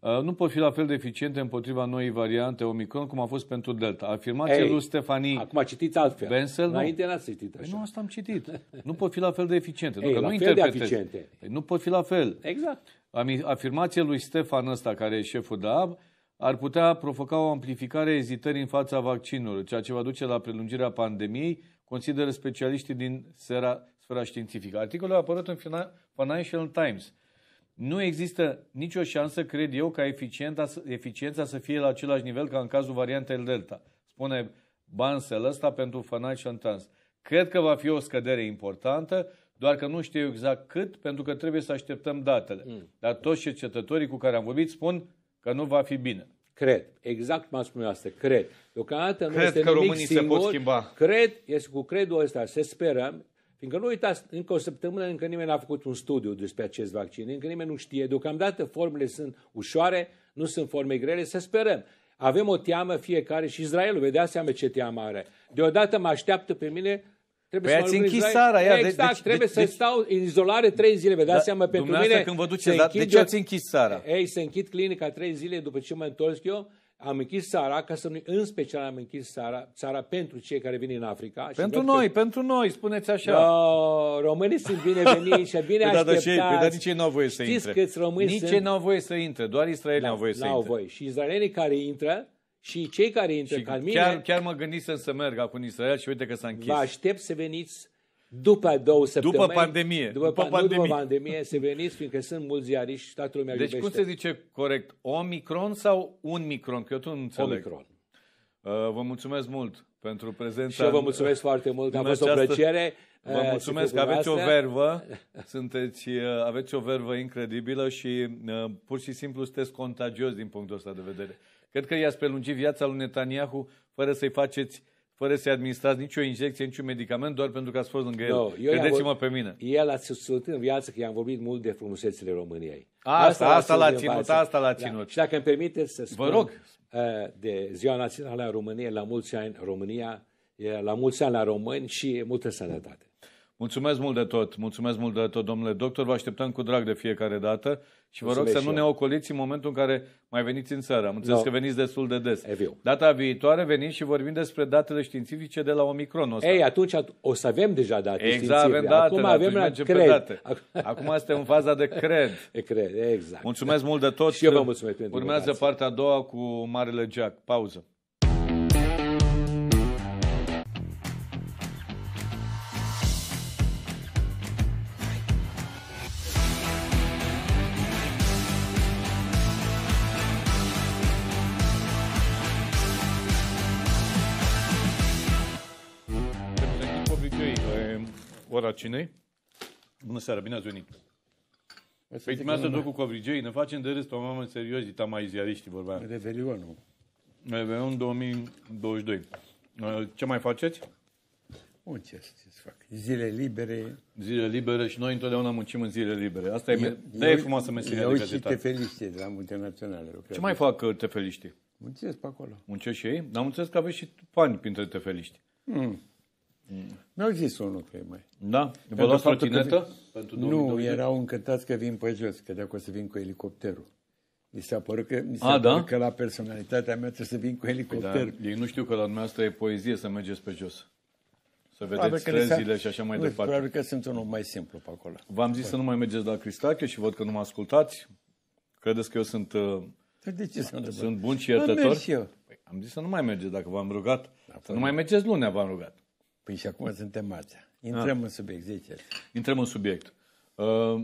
uh, nu pot fi la fel de eficiente împotriva noii variante Omicron cum a fost pentru Delta. Afirmația lui Stefanie Acum citiți altfel. Bensel, Înainte n-ați citit păi așa. Păi nu, asta am citit. Nu pot fi la fel de eficiente. [LAUGHS] Ei, nu la nu fel de eficiente. Păi nu pot fi la fel. Exact. Afirmația lui Stefan ăsta, care e șeful de AB, ar putea provoca o amplificare a ezitării în fața vaccinurilor, ceea ce va duce la prelungirea pandemiei, consideră specialiștii din sfera, sfera științifică. Articolul a apărut în Financial Times. Nu există nicio șansă, cred eu, ca eficiența, eficiența să fie la același nivel ca în cazul variantei Delta, spune Bansel ăsta pentru Financial Times. Cred că va fi o scădere importantă doar că nu știu exact cât, pentru că trebuie să așteptăm datele. Mm. Dar toți cercetătorii cu care am vorbit spun că nu va fi bine. Cred. Exact m-am spus asta. Cred. Deocamdată nu cred este că nimic românii singur. se pot schimba. Cred, este cu credul ăsta, Se sperăm, Fiindcă nu uitați, încă o săptămână încă nimeni n-a făcut un studiu despre acest vaccin, încă nimeni nu știe. Deocamdată formele sunt ușoare, nu sunt forme grele, să sperăm. Avem o teamă fiecare și Israelul, vedea seama ce teamă are. Deodată mă așteaptă pe mine Trebuie păi să ați închis țara. Ia, exact, de, deci, trebuie de, să deci, stau în izolare trei zile. Vă dați da, seama, pentru mine... când vă duce, da, de ce ați închis țara? Ei, se închid clinica trei zile după ce mă întorc eu. Am închis țara, ca să nu, în special am închis țara, țara pentru cei care vin în Africa. Pentru noi, că, pentru noi, spuneți așa. No, românii sunt bineveniți și bine păi așteptați. Da, da, dar păi, nici ei nu au voie să Știți intre. Câți români nici sunt... ei nu au voie să intre, doar israelii da, au voie să intre. n voie. Și israelii care intră, și cei care intră și ca mine... Chiar, chiar mă gândisem să merg acum în Israel și uite că s-a închis. Vă aștept să veniți după două săptămâni. După pandemie. După, după pandemie. după pandemie să veniți, fiindcă sunt mulți ziariști și toată lumea Deci iubește. cum se zice corect? Omicron sau un micron? Că eu tu nu înțeleg. Omicron. Uh, vă mulțumesc mult pentru prezența. Și eu vă mulțumesc în, foarte mult, a fost această... o plăcere. Vă uh, mulțumesc că aveți o vervă, [LAUGHS] sunteți, uh, aveți o vervă incredibilă și uh, pur și simplu sunteți contagios din punctul ăsta de vedere. Cred că i-ați prelungit viața lui Netanyahu fără să-i faceți fără să-i administrați nicio injecție, niciun medicament, doar pentru că ați fost lângă el. No, Credeți-mă pe mine. El a susținut în viață că i-am vorbit mult de frumusețile României. Asta, asta, l-a ținut, asta l-a da. ținut. Da. Și dacă îmi permite să spun Vă rog. Uh, de Ziua Națională a României, la mulți ani România, la mulți ani la români și multă sănătate. Mulțumesc mult de tot, mulțumesc mult de tot, domnule doctor. Vă așteptăm cu drag de fiecare dată și vă rog să nu ne ocoliți în momentul în care mai veniți în țară. Am înțeles no. că veniți destul de des. Eviu. Data viitoare veniți și vorbim despre datele științifice de la Omicron. Ăsta. Ei, atunci o să avem deja date exact, științifice. avem date. Acum da, avem la cred. Date. Acum este în faza de cred. [LAUGHS] E cred, exact. Mulțumesc mult de tot. Și eu vă mulțumesc pentru partea a doua cu Marele Jack. Pauză. seara cinei. Bună seara, bine ați venit. Păi să duc cu covrigei, ne facem de rest o mamă serios, dita mai ziariștii vorba aia. Revelionul. Revelion 2022. Uh, ce mai faceți? Muncesc, ce să fac? Zile libere. Zile libere și noi întotdeauna muncim în zile libere. Asta eu, e, eu, de e frumoasă meseria de gazetar. Eu și tefeliștii de la multinaționale. Ce mai fac uh, tefeliștii? Muncesc pe acolo. Muncesc și ei? Dar am înțeles că aveți și fani printre tefeliști. Mm. Nu există unul e mai. Da? Vă luați trotinetă? Nu, erau încântați că vin pe jos, că de acolo să vin cu elicopterul. Mi s-a părut că, mi s-a A, da? că la personalitatea mea trebuie să vin cu elicopterul. Păi, da, ei nu știu că la dumneavoastră e poezie să mergeți pe jos. Să vedeți străzile și așa mai departe. Probabil că sunt unul mai simplu pe acolo. V-am zis păi. să nu mai mergeți la Cristache și văd că nu mă ascultați. Credeți că eu sunt, uh, păi, de ce sunt, sunt bun și iertător? Am, păi, am zis să nu mai mergeți dacă v-am rugat. Da, să păi nu mai mergeți lunea, v-am rugat. Păi și acum suntem marțea. Intrăm A. în subiect, zice. Intrăm în subiect. Uh,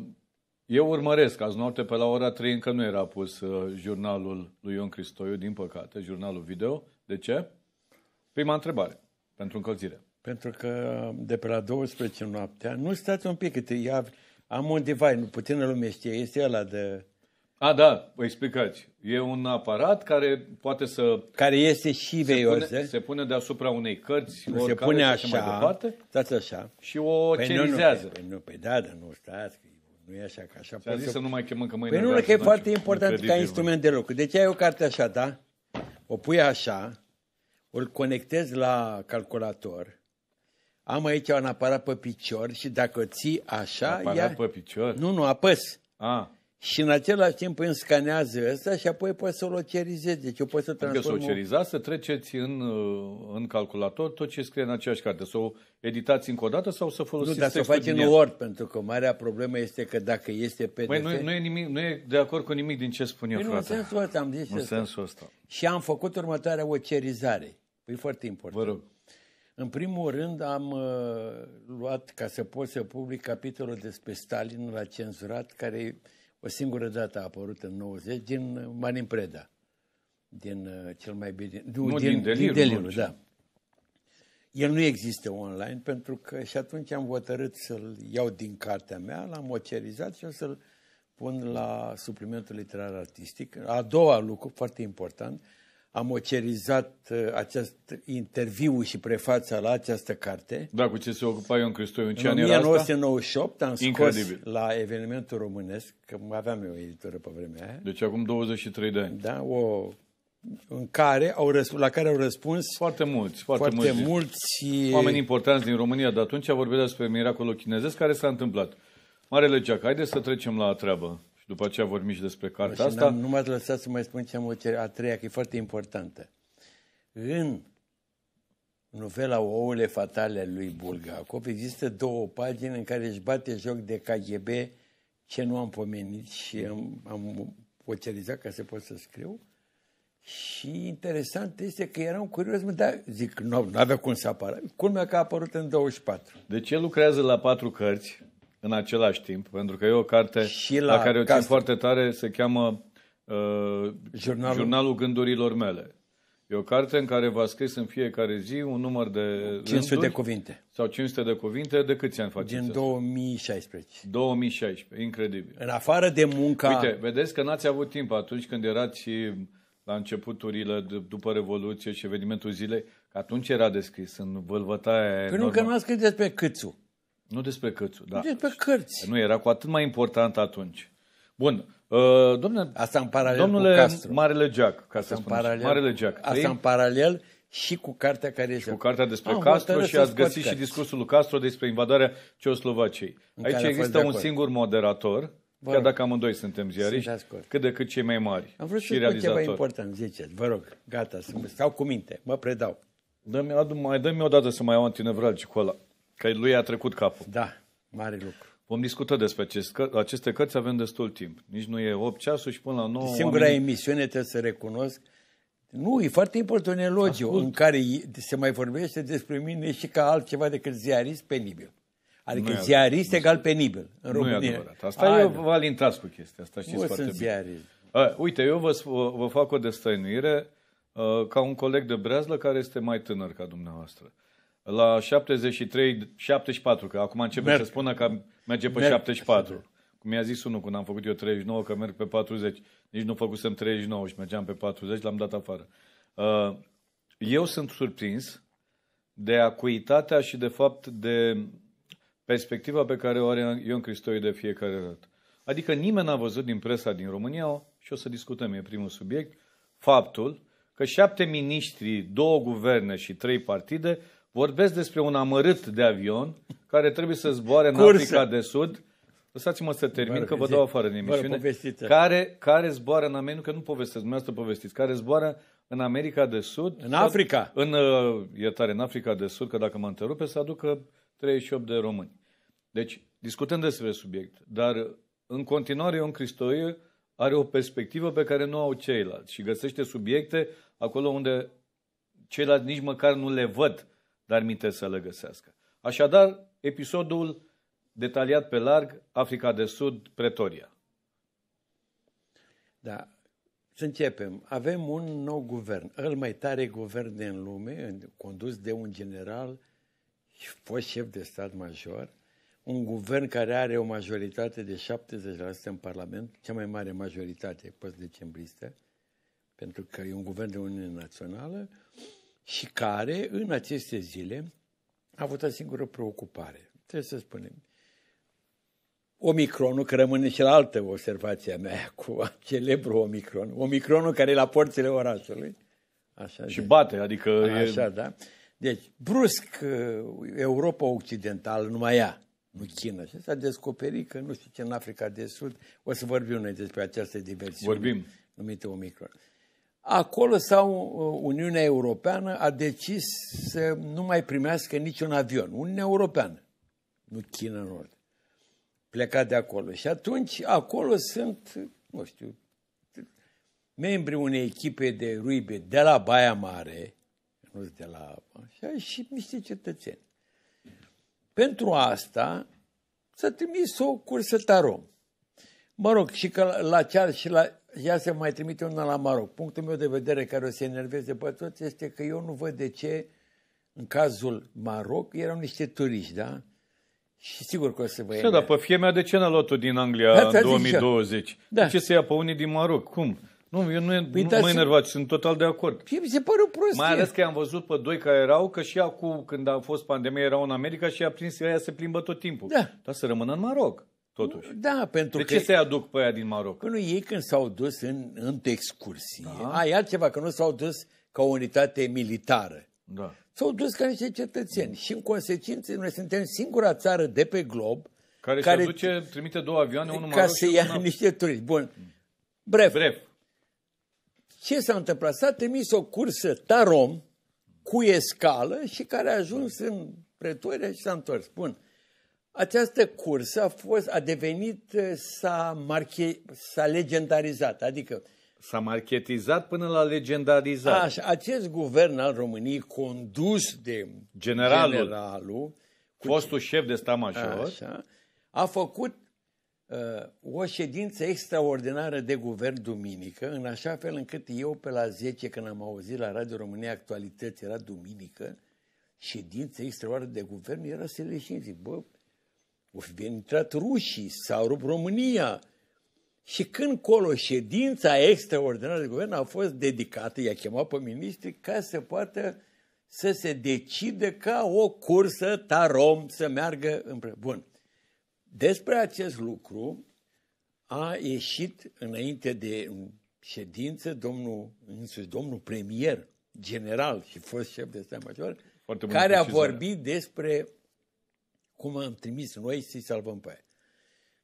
eu urmăresc, azi noapte pe la ora 3 încă nu era pus uh, jurnalul lui Ion Cristoiu, din păcate, jurnalul video. De ce? Prima întrebare, pentru încălzire. Pentru că de pe la 12 noaptea, nu stați un pic, că te ia, am un divai, puțină lume știe, este ăla de a, da, vă explicați. E un aparat care poate să... Care este și veioză. Se, se pune deasupra unei cărți, se pune așa, mai departe, stați așa. Și o păi cerizează. Nu, păi- păi nu, păi da, dar nu stați, că nu e așa, că așa poate zis să... să nu mai chemăm, că mâine... Păi nu, că e foarte important ca instrument de lucru. Deci ai o carte așa, da? O pui așa, îl conectezi la calculator, am aici un aparat pe picior și dacă ții așa... Aparat ia... pe picior? Nu, nu, apăs. A și în același timp scanează ăsta și apoi poți să o locerizezi. Deci eu pot să transform... Adică să ocerizați, să treceți în, uh, în calculator tot ce scrie în aceeași carte. Să o editați încă o dată sau să folosiți Nu, dar să o faci în Word, pentru că marea problemă este că dacă este PDF... Băi, nu, nu, e nimic, nu e de acord cu nimic din ce spun eu, Bine, păi frate. În sensul ăsta am zis În asta. sensul ăsta. Și am făcut următoarea ocerizare. Păi e foarte important. Vă rog. În primul rând am uh, luat, ca să pot să public capitolul despre Stalin, la cenzurat, care e o singură dată a apărut în 90 din Manin Preda. Din uh, cel mai bine... Nu, din, din Delirul. Din delirul da. El nu există online pentru că și atunci am hotărât să-l iau din cartea mea, l-am ocerizat și o să-l pun la suplimentul literar artistic. A doua lucru, foarte important, am ocerizat uh, acest interviu și prefața la această carte. Da, cu ce se ocupa Ion Cristoiu? În, ce în 1998 asta? am scos Incredibil. la evenimentul românesc, că aveam eu editură pe vremea aia. Deci acum 23 de ani. Da, o, în care au răspuns, la care au răspuns foarte mulți, foarte, foarte mulți, mulți oameni importanți din România de atunci vorbit despre miracolul chinezesc care s-a întâmplat. Marele Jack, haideți să trecem la treabă după aceea vorbim și despre cartea și asta. Nu m-ați lăsat să mai spun ce am a treia, că e foarte importantă. În novela Ouăle fatale lui Bulgakov există două pagini în care își bate joc de KGB ce nu am pomenit și am, am vocalizat ca să pot să scriu. Și interesant este că eram curios, mă, dar zic, nu avea cum să apară. Culmea că a apărut în 24. Deci el lucrează la patru cărți, în același timp, pentru că e o carte și la, la care o țin castru. foarte tare, se cheamă uh, Jurnalul... Jurnalul gândurilor mele. E o carte în care v-a scris în fiecare zi un număr de 500 rânduri, de cuvinte. Sau 500 de cuvinte. De câți ani faceți Din 2016. 2016. Incredibil. În afară de munca... Uite, vedeți că n-ați avut timp atunci când erați la începuturile după Revoluție și evenimentul zilei, că atunci era descris în vâlvătaia Păi nu, că nu a scris despre Câțu. Nu despre cărți, da. Nu despre cărți. Nu, era cu atât mai important atunci. Bun, uh, domnule, Asta în paralel domnule cu Castro. Marele Jack, ca Asta să spunem. Paralel, Marele Jack. Asta în paralel și cu cartea care este... cu cartea despre ah, Castro și ați găsit cărți. și discursul lui Castro despre invadarea Ceoslovaciei. Aici există un singur moderator, Vă chiar rog. dacă amândoi suntem ziariști, sunt cât de cât cei mai mari Am vrut și realizatori. ceva important, ziceți, vă rog, gata, să stau cu minte, mă predau. Dă-mi, mai dă-mi o dată să mai iau antinevralgicul ăla. Că lui a trecut capul. Da, mare lucru. Vom discuta despre acest, că, aceste cărți, avem destul timp. Nici nu e 8 ceasul și până la 9 Singura oamenii... emisiune, trebuie să recunosc, nu, e foarte important un elogiu Ascult. în care se mai vorbește despre mine și ca altceva decât ziarist penibil. Adică nu ziarist e egal penibil în nu România. Nu e adevărat. Asta Ai, eu vă alintați cu chestia asta, știți foarte sunt bine. Ziarist. A, uite, eu vă, vă fac o destăinuire uh, ca un coleg de breazlă care este mai tânăr ca dumneavoastră. La 73, 74, că acum începe merg. să spună că merge pe merg. 74. Cum mi-a zis unul când am făcut eu 39, că merg pe 40. Nici nu făcusem 39 și mergeam pe 40, l-am dat afară. Uh, eu sunt surprins de acuitatea și de fapt de perspectiva pe care o are Ion Cristoi de fiecare dată. Adică nimeni n-a văzut din presa din România, și o să discutăm, e primul subiect, faptul că șapte miniștri, două guverne și trei partide Vorbesc despre un amărât de avion care trebuie să zboare în Cursă. Africa de Sud. Lăsați-mă să termin, Bără, că vă dau afară din emisiune. Bără, care, care zboară în America, nu, nu povestesc, dumneavoastră povestiți, care zboară în America de Sud. În Africa. În, iertare, uh, în Africa de Sud, că dacă mă întrerupe, să aducă 38 de români. Deci, discutăm despre subiect, dar în continuare Ion Cristoiu are o perspectivă pe care nu au ceilalți și găsește subiecte acolo unde ceilalți nici măcar nu le văd dar minte să le găsească. Așadar, episodul detaliat pe larg, Africa de Sud, Pretoria. Da, să începem. Avem un nou guvern, îl mai tare guvern din lume, condus de un general, fost șef de stat major, un guvern care are o majoritate de 70% în Parlament, cea mai mare majoritate post-decembristă, pentru că e un guvern de Uniune Națională, și care în aceste zile a avut o singură preocupare. Trebuie să spunem, Omicronul, că rămâne și la altă observație a mea [LAUGHS] cu celebrul Omicron, Omicronul care e la porțile orașului. Așa și de. bate, adică... Așa, e... da. Deci, brusc, uh, Europa Occidentală, numai ea, nu China. Și s-a descoperit că, nu știu ce, în Africa de Sud, o să vorbim noi despre această diversiune. Vorbim. Numită Omicron. Acolo sau uh, Uniunea Europeană a decis să nu mai primească niciun avion. Uniunea Europeană, nu China Nord. Pleca de acolo. Și atunci acolo sunt, nu știu, membrii unei echipe de ruibe de la Baia Mare, nu de la așa, și niște cetățeni. Pentru asta s-a trimis o cursă tarom. Mă rog, și că la, la și la ia să mai trimite una la Maroc. Punctul meu de vedere care o să enerveze pe toți este că eu nu văd de ce în cazul Maroc erau niște turiști, da? Și sigur că o să vă Da, dar pe mea de ce n-a luat din Anglia da, în 2020? Da. De ce să ia pe unii din Maroc? Cum? Nu, eu nu, păi nu mă enervați, sunt total de acord. Și mi se pare o prostie. Mai ales că am văzut pe doi care erau, că și acum, când a fost pandemia erau în America și a prins, aia se plimbă tot timpul. Da. Dar să rămână în Maroc totuși. Da, pentru de că... De ce se aduc pe aia din Maroc? Că păi ei când s-au dus în, în excursie, da. aia altceva, că nu s-au dus ca o unitate militară. Da. S-au dus ca niște cetățeni Da. și în consecință noi suntem singura țară de pe glob care, care se duce, trimite două avioane, unul Ca să ia una... niște turiști. Bun. Bref. Bref. Ce s-a întâmplat? S-a trimis o cursă tarom cu escală și care a ajuns da. în Pretoria și s-a întors. Bun. Această cursă a, fost, a devenit, eh, s-a, marche, legendarizat, adică S-a marketizat până la legendarizat. Așa, acest guvern al României, condus de generalul, generalul cu fostul șef de stat major, așa, a făcut uh, o ședință extraordinară de guvern duminică, în așa fel încât eu pe la 10, când am auzit la Radio România Actualități, era duminică, ședință extraordinară de guvern, era să le zic, bă, o fi intrat rușii, s-au rupt România. Și când colo ședința extraordinară de guvern a fost dedicată, i-a chemat pe ministri ca să poată să se decide ca o cursă tarom să meargă împreună. Bun. Despre acest lucru a ieșit înainte de ședință domnul, însuși, domnul premier, general și fost șef de stat major, Foarte care a vorbit despre cum am trimis noi să-i salvăm pe aia.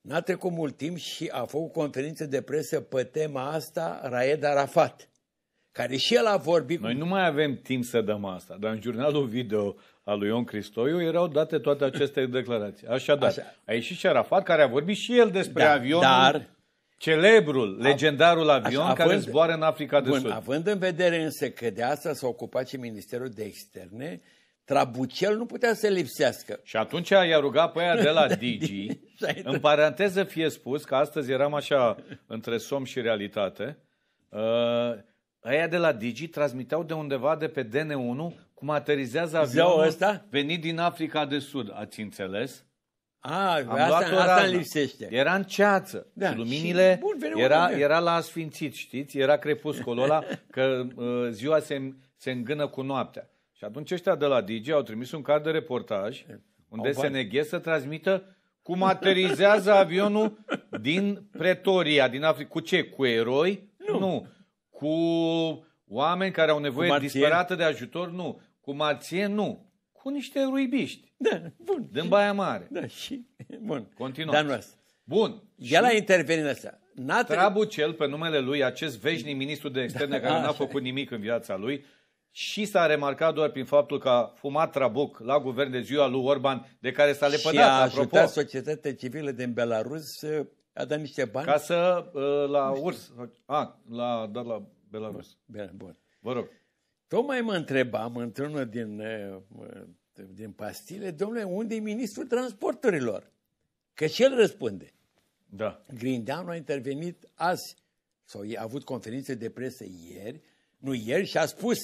N-a trecut mult timp și a făcut conferință de presă pe tema asta Raed Arafat, care și el a vorbit... Noi cu... nu mai avem timp să dăm asta, dar în jurnalul video al lui Ion Cristoiu erau date toate aceste declarații. Așadar, Așa. a ieșit și Arafat, care a vorbit și el despre da, avionul... Dar, Celebrul, legendarul avion Așa, având, care zboară în Africa de bun, Sud. Având în vedere însă că de asta s-a ocupat și Ministerul de Externe, Trabucel nu putea să lipsească. Și atunci i-a rugat pe aia de la [LAUGHS] Digi, da, în paranteză fie spus, că astăzi eram așa între som și realitate, uh, aia de la Digi transmiteau de undeva de pe DN1 cum aterizează avionul ăsta? venit din Africa de Sud. Ați înțeles? A, Am asta, luat asta lipsește. Era în ceață. Da, luminile și, bun, era, bun. era la asfințit, știți? Era crepuscolul ăla, [LAUGHS] că uh, ziua se, se îngână cu noaptea. Și atunci ăștia de la Digi au trimis un card de reportaj unde SNG să transmită cum aterizează avionul din Pretoria, din Africa. Cu ce? Cu eroi? Nu. nu. Cu oameni care au nevoie disperată de ajutor? Nu. Cu marție? Nu. Cu niște ruibiști. Da, bun. Din Baia Mare. Da, și... Bun. Continuăm. Dar Bun. El a intervenit în asta. Trabu Trabucel, pe numele lui, acest veșnic ministru de externe da, care n-a făcut nimic în viața lui, și s-a remarcat doar prin faptul că a fumat trabuc la guvern de ziua lui Orban, de care s-a lepădat. Și a ajutat apropo, societatea civilă din Belarus uh, a dat niște bani. Ca să, uh, la urs, a, la, dar la Belarus. Bine, bun. Vă rog. Tocmai mă întrebam într-unul din, uh, din pastile, domnule, unde e ministrul transporturilor? Că și el răspunde. Da. Grindeanu a intervenit azi, sau a avut conferințe de presă ieri, nu ieri, și a spus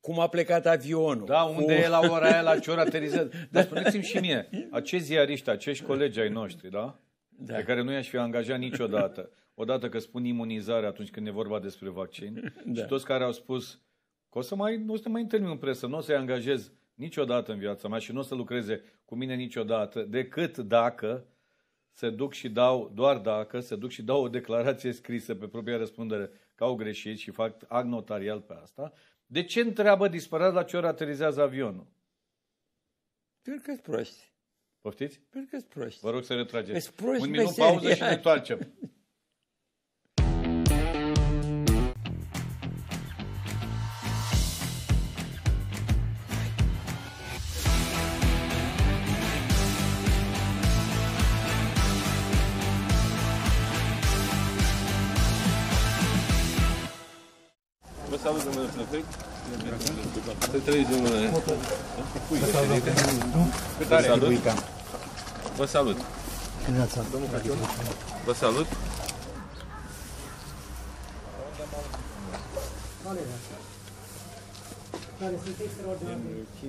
cum a plecat avionul. Da, unde cu... e la ora aia, la [LAUGHS] ce ora aterizează. Dar spuneți-mi și mie, acești ziariști, acești colegi ai noștri, da? da. Pe care nu i-aș fi angajat niciodată. Odată că spun imunizare atunci când e vorba despre vaccin da. și toți care au spus că o să mai, nu o să mai întâlnim în presă, nu o să-i angajez niciodată în viața mea și nu o să lucreze cu mine niciodată, decât dacă se duc și dau, doar dacă se duc și dau o declarație scrisă pe propria răspundere că au greșit și fac act notarial pe asta, de ce întreabă disperat la ce oră aterizează avionul? Pentru că-s proști. Poftiți? Pentru că-s proști. Vă rog să ne trageți. Un minut pauză și ne întoarcem. [LAUGHS] să salut domnule prefect. Să trăiți de Salut. Vă salut. Vă salut.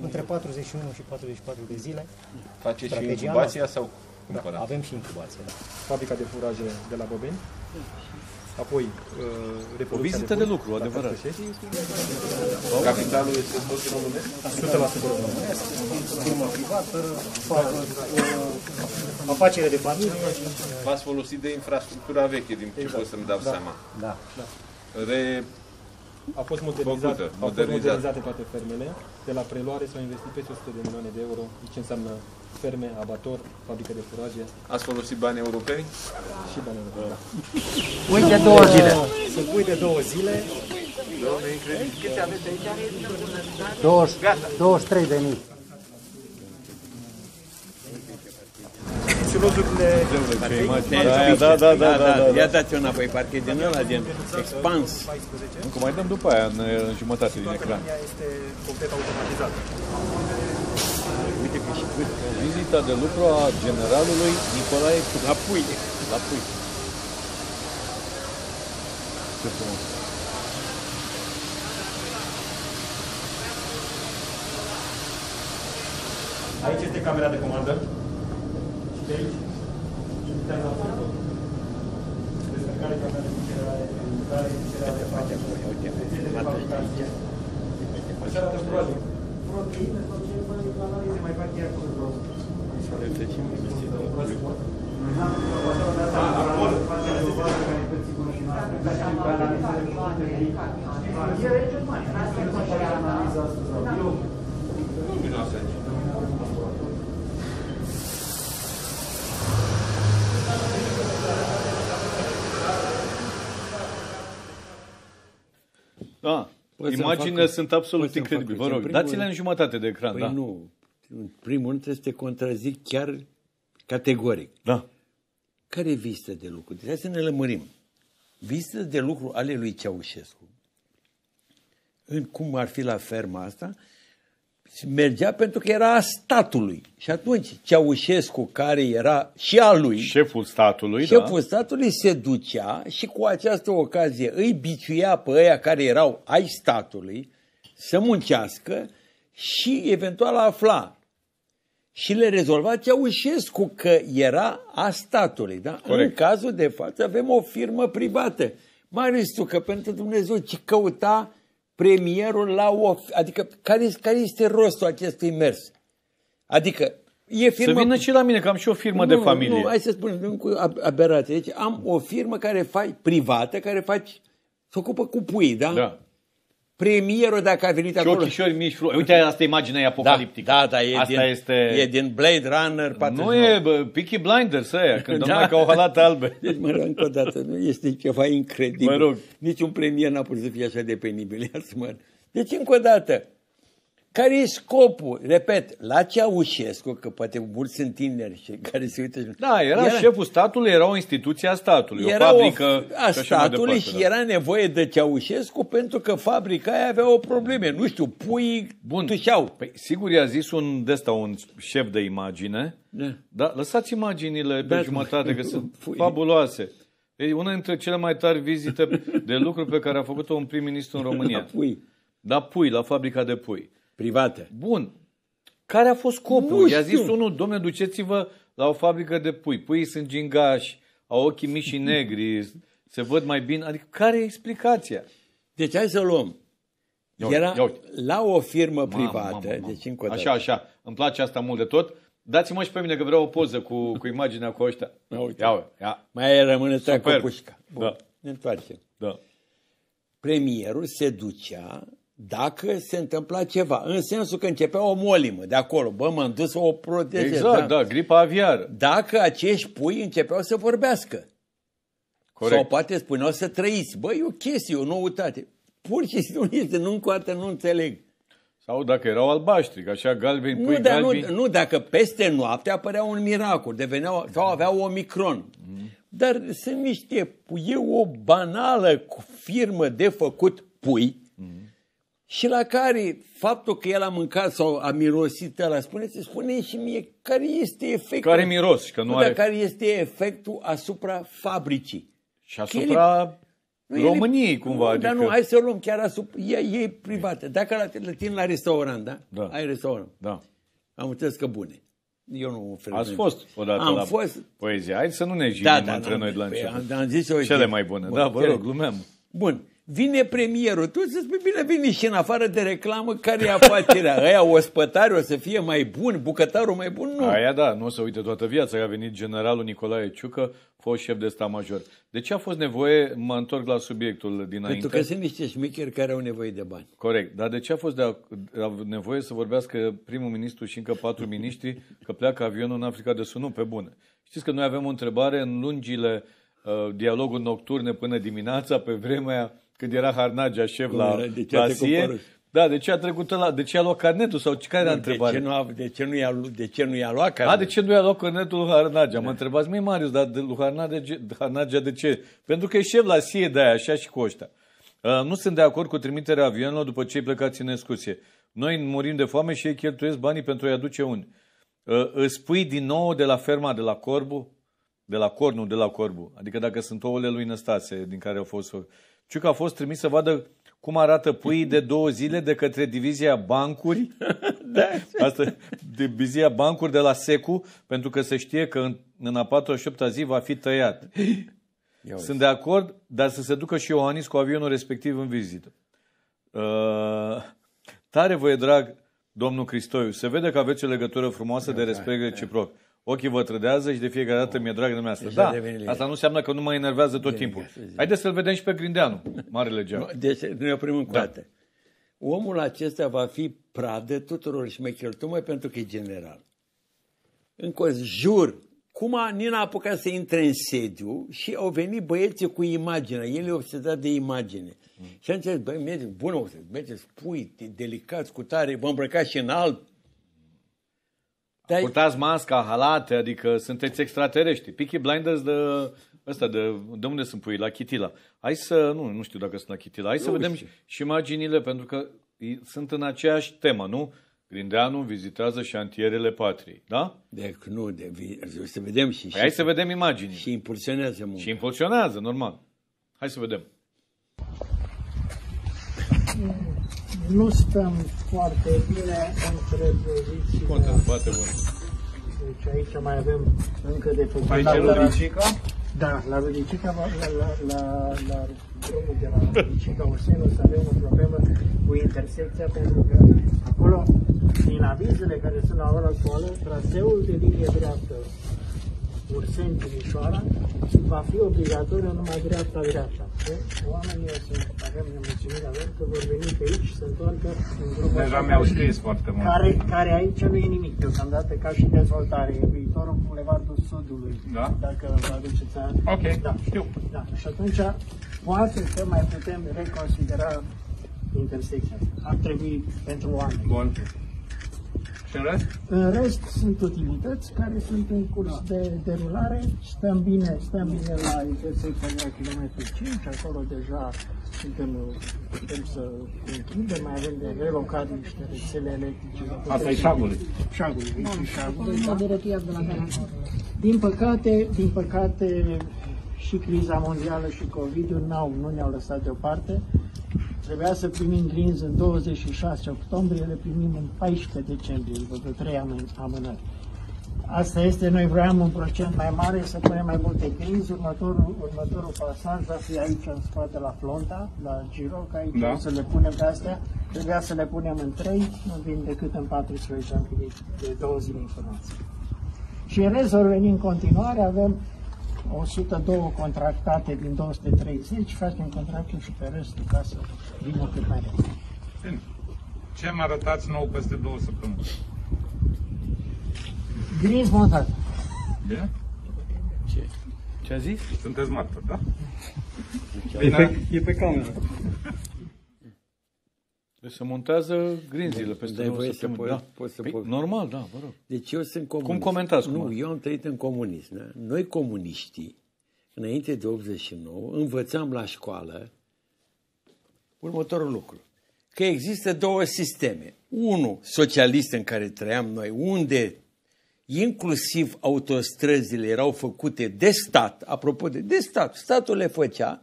Între 41 și 44 de zile. Faceți și incubația sau da, cumpărați? Da, avem și incubația. Da. Fabrica de furaje de la Bobeni. Da apoi uh, O vizită de, de lucru, adevărat. Capitalul este tot românesc? 100% românesc. Firmă privată, uh, afacere de familie. V-ați folosit de infrastructura veche, din ce pot să-mi dau exact. seama. Da. da. Re... A fost modernizată, modernizat. modernizat toate fermele. De la preluare s-au investit peste 100 de milioane de euro. Deci ce înseamnă ferme, abator, fabrică de furaje. Ați folosit bani europeni? Și bani europeni, da. Pui de două zile. Să pui de două zile. Doamne, incredibil. Câte aveți aici? 20, 23 de mii. Da, da, da, da, da, Ia dați-o înapoi, parcă e din ăla, din expans. Încă mai dăm după aia, în, jumătate din ecran. este complet automatizată vizita de lucru a generalului Nicolae Cucu. La pui. La pui. Ce frumos. Aici este camera de comandă. Și de aici, la camera de de Proteine, tot ce mai analize mai fac acolo. Da, Imagine sunt absolut incredibile. Vă rog, dați-le în jumătate de ecran. Păi da. nu, în primul rând, trebuie să te contrazic chiar categoric. Da. Care visă de lucru? Deci să ne lămurim. Visă de lucru ale lui Ceaușescu, în cum ar fi la ferma asta, mergea pentru că era a statului. Și atunci Ceaușescu, care era și a lui, șeful statului, da. șeful da. statului se ducea și cu această ocazie îi biciuia pe ăia care erau ai statului să muncească și eventual afla și le rezolva Ceaușescu, că era a statului. Da? În cazul de față avem o firmă privată. Marius că pentru Dumnezeu, ce căuta premierul la o... Adică, care, care este rostul acestui mers? Adică, e firmă... Să vină și la mine, că am și o firmă nu, de familie. Nu, hai să spunem cu aberație. Deci am o firmă care faci privată, care faci... Se ocupă cu pui, da? Da premierul dacă a venit acolo. Și ochișori mici, fru... Uite, asta e imaginea da, apocaliptică. Da, da, e, asta din, este... e din Blade Runner 49. Nu e bă, Peaky Blinders aia, când [LAUGHS] da. ca o halată albă. [LAUGHS] Deci, mă rog, încă o dată, nu este ceva incredibil. Mă rog. Nici un premier n-a putut să fie așa de penibil. Iasă, mă... Deci, încă o dată, care e scopul? Repet, la Ceaușescu, că poate mulți sunt tineri și [LAUGHS] care se uită... Da, era, era șeful statului, era o instituție a statului, era o fabrică... O, a statului și, departe, și da. era nevoie de Ceaușescu pentru că fabrica aia avea o probleme, nu știu, pui Bun. tușeau. Păi, sigur i-a zis un de un șef de imagine, da, da lăsați imaginile pe da, jumătate, că sunt [LAUGHS] pui. fabuloase. E una dintre cele mai tari vizite de lucru pe care a făcut-o un prim-ministru în România. Da, pui. Da, pui, la fabrica de pui. Private. Bun. Care a fost scopul? I-a zis unul, domne, duceți-vă la o fabrică de pui. Puii sunt gingași, au ochii mici și negri, se văd mai bine. Adică care e explicația? Deci hai să luăm. Era ia uite. la o firmă Ma, privată. ma, ma. Deci încă o dată. Așa, așa. Îmi place asta mult de tot. Dați-mă și pe mine că vreau o poză cu, cu imaginea cu ăștia. Ia uite. Ia, uite. ia. Mai rămâne cu pușca. Bun. Da. Ne întoarcem. Da. Premierul se ducea dacă se întâmpla ceva, în sensul că începea o molimă de acolo, bă, m-am dus să o protejez. Exact, da? da, gripa aviară. Dacă acești pui începeau să vorbească. Corect. Sau poate spuneau să trăiți. Bă, e o chestie, o noutate. Pur și simplu este, nu încoată, nu înțeleg. Sau dacă erau albaștri, că așa galbeni, pui nu, dar galbeni. Nu, nu, dacă peste noapte apărea un miracol, deveneau, sau aveau omicron. mm Dar sunt niște, e o banală firmă de făcut pui, și la care faptul că el a mâncat sau a mirosit la spuneți, spune și mie care este efectul. Care miros, că nu are... Care este efectul asupra fabricii. Și asupra că ele, României, cumva. Nu, adică... Dar nu, hai să luăm chiar asupra... E, e privată. Dacă la, la tine la restaurant, da? da? Ai restaurant. Da. Am înțeles că bune. Eu nu Ați fost odată am la fost... poezie. Hai să nu ne jignim da, da, între da. noi de la păi, început. Am, am zis Cele mai bune. Bun, da, vă rog, glumeam. Bun vine premierul, tu să spui, bine, vine și în afară de reclamă, care e afacerea? [LAUGHS] Aia ospătari o să fie mai bun, bucătarul mai bun? Nu. Aia da, nu o să uite toată viața. că A venit generalul Nicolae Ciucă, fost șef de stat major. De ce a fost nevoie, mă întorc la subiectul dinainte. Pentru că sunt niște șmicheri care au nevoie de bani. Corect, dar de ce a fost de a, a nevoie să vorbească primul ministru și încă patru [LAUGHS] miniștri că pleacă avionul în Africa de Sud? Nu, pe bune. Știți că noi avem o întrebare în lungile uh, dialoguri nocturne până dimineața, pe vremea când era Harnagea șef la, era, de ce la SIE, da, de ce a trecut la, de ce a luat carnetul sau care era întrebarea? De ce nu, a, de ce nu i-a, de ce nu i-a luat carnetul? A, de ce nu i-a luat carnetul lui Harnagea? Da. Mă întrebați, măi Marius, dar de, lui Harnagea, Harnagea de ce? Pentru că e șef la SIE de aia, așa și cu ăștia. Uh, nu sunt de acord cu trimiterea avionelor după ce ai plecați în excursie. Noi murim de foame și ei cheltuiesc banii pentru a-i aduce unii. Uh, îți pui din nou de la ferma de la Corbu, de la Cornu, de la Corbu, adică dacă sunt ouăle lui Năstase din care au fost Ciuc a fost trimis să vadă cum arată puii de două zile de către divizia bancuri, [LAUGHS] da. asta, divizia bancuri de la SECU, pentru că se știe că în, în a 48-a zi va fi tăiat. Ia Sunt de acord, dar să se ducă și Ioanis cu avionul respectiv în vizită. Uh, tare vă e drag, domnul Cristoiu, se vede că aveți o legătură frumoasă de respect reciproc ochii vă trădează și de fiecare dată oh, mi-e drag dumneavoastră. Da, asta nu înseamnă că nu mă enervează tot timpul. Haideți să-l vedem și pe Grindeanu, marele geam. Deci ne oprim încă da. Omul acesta va fi pradă tuturor șmecherilor, tocmai pentru că e general. Încă jur, cum a, Nina a apucat să intre în sediu și au venit băieții cu imagine, el e obsedat de imagine. Mm. Și a zis, băi, mergeți, bună, mergeți, pui, delicați, cu tare, vă îmbrăcați și în alb, Dai... Purtați masca, halate, adică sunteți extraterestri. Peaky Blinders de... Asta de, de unde sunt pui? La Chitila. Hai să, nu, nu știu dacă sunt la Chitila, hai nu să vedem știu. și imaginile, pentru că sunt în aceeași temă, nu? Grindeanu vizitează șantierele patriei, da? Deci nu, de, să vedem și... Păi și hai să vedem imagini. Și impulsionează munca. Și impulsionează, normal. Hai să vedem nu stăm foarte bine între poziții. Contă, bate bun. Deci aici mai avem încă de făcut. Aici la Rudicica? Da, la Rudicica, la, la, la, la drumul de la Rudicica Ursen să avem o problemă cu intersecția pentru că acolo, din avizele care sunt la ora actuală, traseul de linie dreaptă Urseni Timișoara și va fi obligatoriu numai dreapta-dreapta. Deci, oamenii o să avem nemulțumirea lor că vor veni pe aici și se întoarcă în grupul Deja mi-au scris foarte mult. Care, care aici nu e nimic deocamdată ca și dezvoltare. E viitorul Bulevardul Sudului, da? dacă vă aduceți a... Ok, da. știu. Da. Și atunci poate să mai putem reconsidera intersecția. Ar trebui pentru oameni. Bun. Și în rest? În rest sunt utilități care sunt în curs da. de derulare. Stăm bine, stăm bine la intersecția km 5, acolo deja suntem, putem să închidem, mai avem de relocat niște rețele electrice. Asta e șagul. Șagul, șagul. Din păcate, din păcate, și criza mondială și COVID-ul n-au, nu ne-au lăsat deoparte. Trebuia să primim grinzi în 26 octombrie, le primim în 14 decembrie, după trei amânări. Asta este, noi vroiam un procent mai mare, să punem mai multe grinzi. Următorul, următorul pasaj va fi aici în spate la Flonta, la Giroc, aici da. să le punem pe astea. Trebuia să le punem în 3, nu vin decât în 14, am de două zile informații. Și în rest vor veni în continuare, avem 102 contractate din 230, facem contractul și pe restul ca să vină pe mai repede. Bine. Ce mă arătați nou peste două săptămâni? Gris montat. Da? Ce? Ce a zis? Sunteți martor, da? E pe, e pe cameră. Deci se montează grinzile peste noi. Să po- da. poți să păi, po- normal, da, vă rog. Deci eu sunt comunist. Cum comentați? Nu, cum? eu am trăit în comunism. Da? Noi comuniștii, înainte de 89, învățam la școală următorul lucru. Că există două sisteme. Unul socialist în care trăiam noi, unde inclusiv autostrăzile erau făcute de stat, apropo de, de stat, statul le făcea,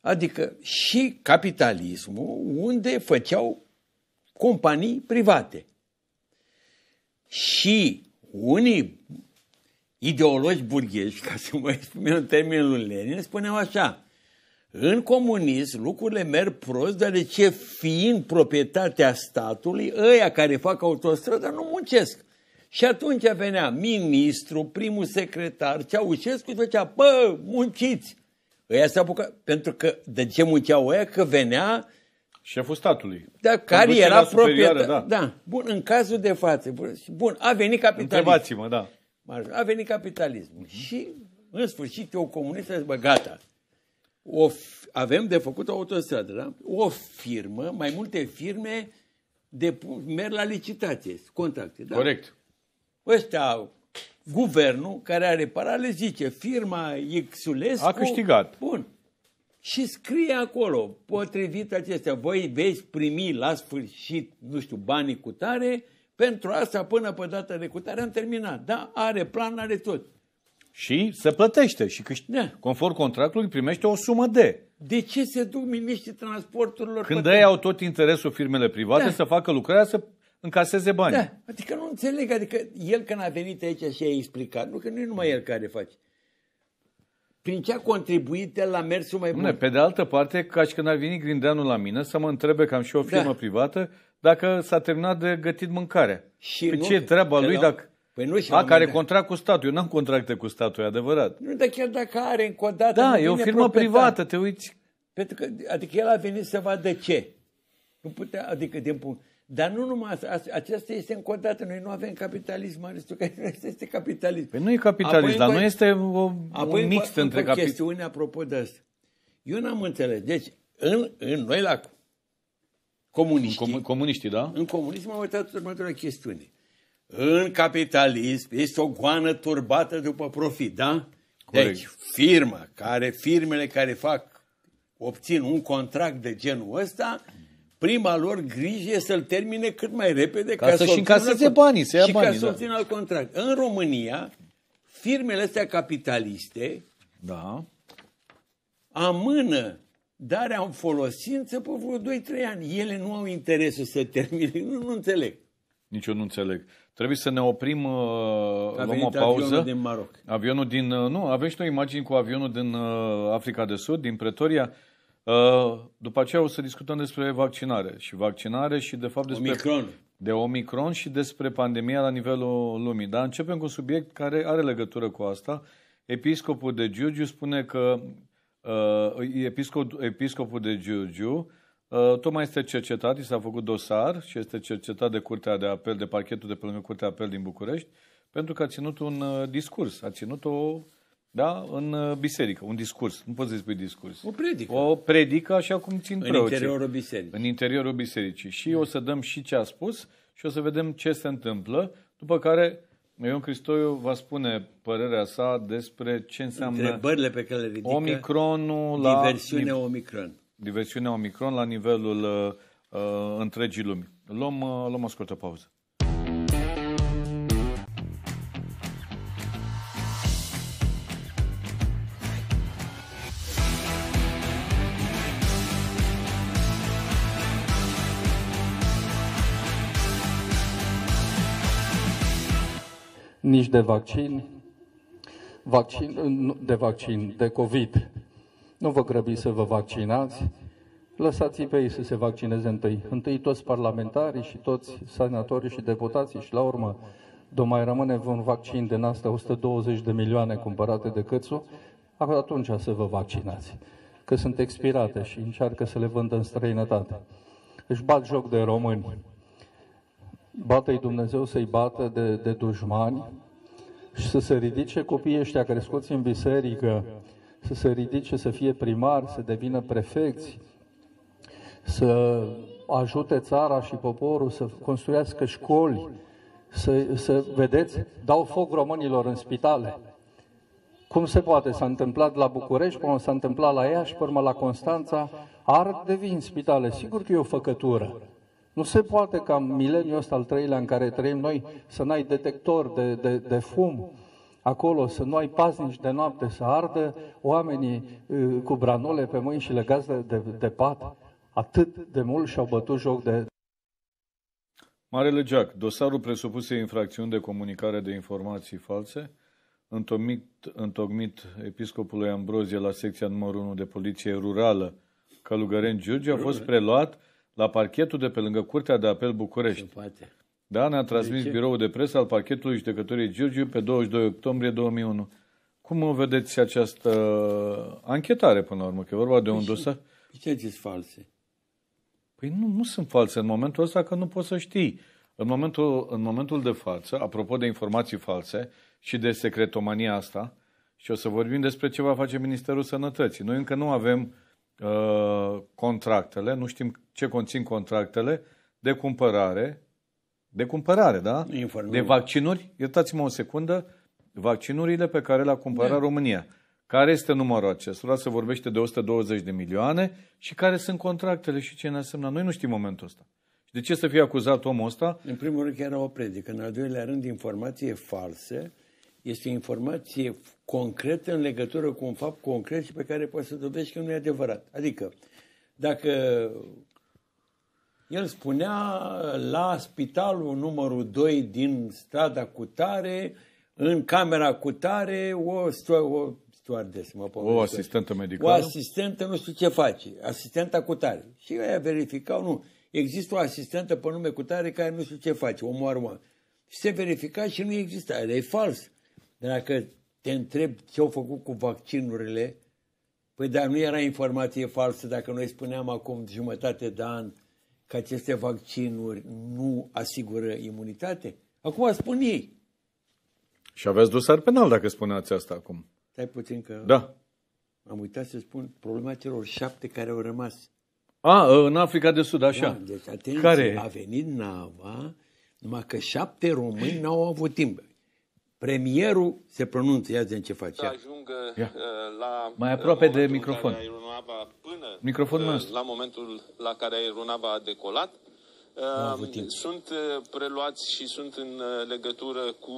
Adică și capitalismul unde făceau companii private. Și unii ideologi burghești, ca să mă exprim în termenul Lenin, spuneau așa, în comunism lucrurile merg prost, deoarece fiind proprietatea statului, ăia care fac autostradă nu muncesc. Și atunci venea ministru, primul secretar, Ceaușescu și făcea, bă, munciți! Ăia se apucă, pentru că de ce munceau ăia? Că venea Șeful statului. Da, care era proprietar. Da. da. da. Bun, în cazul de față. Bun, a venit capitalism. Întrebați-mă, da. A venit capitalismul. Uh-huh. Și, în sfârșit, eu comunist, bă, gata. O, avem de făcut o autostradă, da? O firmă, mai multe firme, de, merg la licitație, contracte, da? Corect. Ăștia guvernul care a reparat le zice firma Xulescu a câștigat. Bun. Și scrie acolo, potrivit acestea, voi veți primi la sfârșit, nu știu, banii cu tare, pentru asta până pe data de cutare am terminat. Da, are plan, are tot. Și se plătește și câștigă. Da. Conform contractului primește o sumă de. De ce se duc miniștrii transporturilor? Când ei au tot interesul firmele private da. să facă lucrarea, să încaseze bani. Da, adică nu înțeleg, adică el când a venit aici și a explicat, nu că nu e numai el care face. Prin ce a contribuit el la mersul mai bun? Pe de altă parte, ca și când a venit Grindeanu la mine să mă întrebe că am și o da. firmă da. privată, dacă s-a terminat de gătit mâncare. Și păi nu, ce e treaba lui dacă... Păi nu și a, care dat. contract cu statul. Eu n-am contracte cu statul, e adevărat. Nu, dar chiar dacă are încă o dată... Da, e o firmă privată, te uiți. Pentru că, adică el a venit să vadă ce. Nu putea, adică din punct... Dar nu numai asta, aceasta este încă o dată, noi nu avem capitalism, mai că noastră [LAUGHS] este capitalism. Păi nu e capitalism, apoi dar nu este o, apoi un mix între capitalism. Apoi chestiune apropo de asta. Eu n-am înțeles. Deci, în, în noi la comuniști. com- comuniștii, da? În comunism am uitat următoarea chestiune. În capitalism este o goană turbată după profit, da? Corect. Deci, firma care, firmele care fac, obțin un contract de genul ăsta, prima lor grijă este să-l termine cât mai repede ca, ca să-și încaseze banii, să ia și banii, ca să da. obțină da. alt contract. În România, firmele astea capitaliste da. amână darea în folosință pe vreo 2-3 ani. Ele nu au interes să termine. Nu, nu înțeleg. Nici eu nu înțeleg. Trebuie să ne oprim, uh, luăm o pauză. Avionul din Maroc. Avionul din, uh, nu, avem o imagine cu avionul din uh, Africa de Sud, din Pretoria. Uh, după aceea o să discutăm despre vaccinare și vaccinare și de fapt despre Omicron. de Omicron și despre pandemia la nivelul lumii. Dar începem cu un subiect care are legătură cu asta. Episcopul de Giurgiu spune că uh, episcop, episcopul de Giurgiu uh, tocmai este cercetat, i s-a făcut dosar și este cercetat de Curtea de Apel, de parchetul de pe lângă Curtea de Apel din București, pentru că a ținut un uh, discurs, a ținut o da? în uh, biserică, un discurs, nu poți să spui discurs. O predică. O predică așa cum țin în preoții. În interiorul bisericii. În interiorul bisericii. Și da. o să dăm și ce a spus și o să vedem ce se întâmplă, după care Ion Cristoiu va spune părerea sa despre ce înseamnă Întrebările pe care le ridică Omicronul la... Diversiunea Omicron. Diversiunea Omicron la nivelul uh, uh, întregii lumi. Luăm, uh, luăm o scurtă pauză. nici de vaccin, vaccin, de vaccin, de COVID. Nu vă grăbiți să vă vaccinați, lăsați pe ei să se vaccineze întâi. Întâi toți parlamentarii și toți senatorii și deputații și la urmă de mai rămâne un vaccin din asta 120 de milioane cumpărate de Cățu, atunci să vă vaccinați, că sunt expirate și încearcă să le vândă în străinătate. Își bat joc de români bată-i Dumnezeu să-i bată de, de dușmani și să se ridice copiii ăștia crescuți în biserică, să se ridice să fie primari, să devină prefecți, să ajute țara și poporul să construiască școli, să, să vedeți, dau foc românilor în spitale. Cum se poate? S-a întâmplat la București, până s-a întâmplat la Iași, până la Constanța, ar devin spitale. Sigur că e o făcătură. Nu se poate ca în mileniul ăsta al treilea în care trăim noi să n-ai detector de, de, de fum acolo, să nu ai paznici de noapte, să ardă oamenii uh, cu branole pe mâini și legați de, de, de pat. Atât de mult și-au bătut joc de... Marele Jack, dosarul presupuse infracțiuni de comunicare de informații false, întocmit, întocmit episcopului Ambrozie la secția numărul 1 de poliție rurală Călugăren Giurgiu, a fost preluat la parchetul de pe lângă Curtea de Apel București. Se poate. Da, ne-a transmis de biroul de presă al parchetului judecătorii Giurgiu pe 22 octombrie 2001. Cum vedeți această anchetare până la urmă? Că e vorba de un păi dosar... Ce zici false? Păi nu, nu sunt false în momentul ăsta că nu poți să știi. În momentul, în momentul de față, apropo de informații false și de secretomania asta, și o să vorbim despre ce va face Ministerul Sănătății. Noi încă nu avem Uh, contractele, nu știm ce conțin contractele de cumpărare, de cumpărare, da? Informul. De vaccinuri, iertați-mă o secundă, vaccinurile pe care le-a cumpărat de. Da. România. Care este numărul acestora? Se vorbește de 120 de milioane și care sunt contractele și ce ne asemna? Noi nu știm momentul ăsta. De ce să fie acuzat omul ăsta? În primul rând că era o predică, în al doilea rând informație false este informație concretă în legătură cu un fapt concret și pe care poți să dovedești că nu e adevărat. Adică, dacă el spunea la spitalul numărul 2 din strada Cutare, în camera Cutare, o, stu- o stewardess, mă pomenesc. O asistentă medicală? O asistentă nu știu ce face, asistenta Cutare. Și ei verificau, nu, există o asistentă pe nume Cutare care nu știu ce face, omoară oameni. Și se verifica și nu exista, era e fals. Dacă te întreb ce au făcut cu vaccinurile, păi dar nu era informație falsă dacă noi spuneam acum jumătate de an că aceste vaccinuri nu asigură imunitate? Acum spun ei. Și aveți dosar penal dacă spuneați asta acum. Stai puțin că da. am uitat să spun problema celor șapte care au rămas. A, în Africa de Sud, așa. Da, deci atenție, care? a venit nava, numai că șapte români n-au avut timp. Premierul se pronunță, ia în ce face. Să ajungă ia. Uh, la mai aproape de microfon. Până Microfonul uh, la momentul la care aeronava a decolat. A uh, sunt preluați și sunt în legătură cu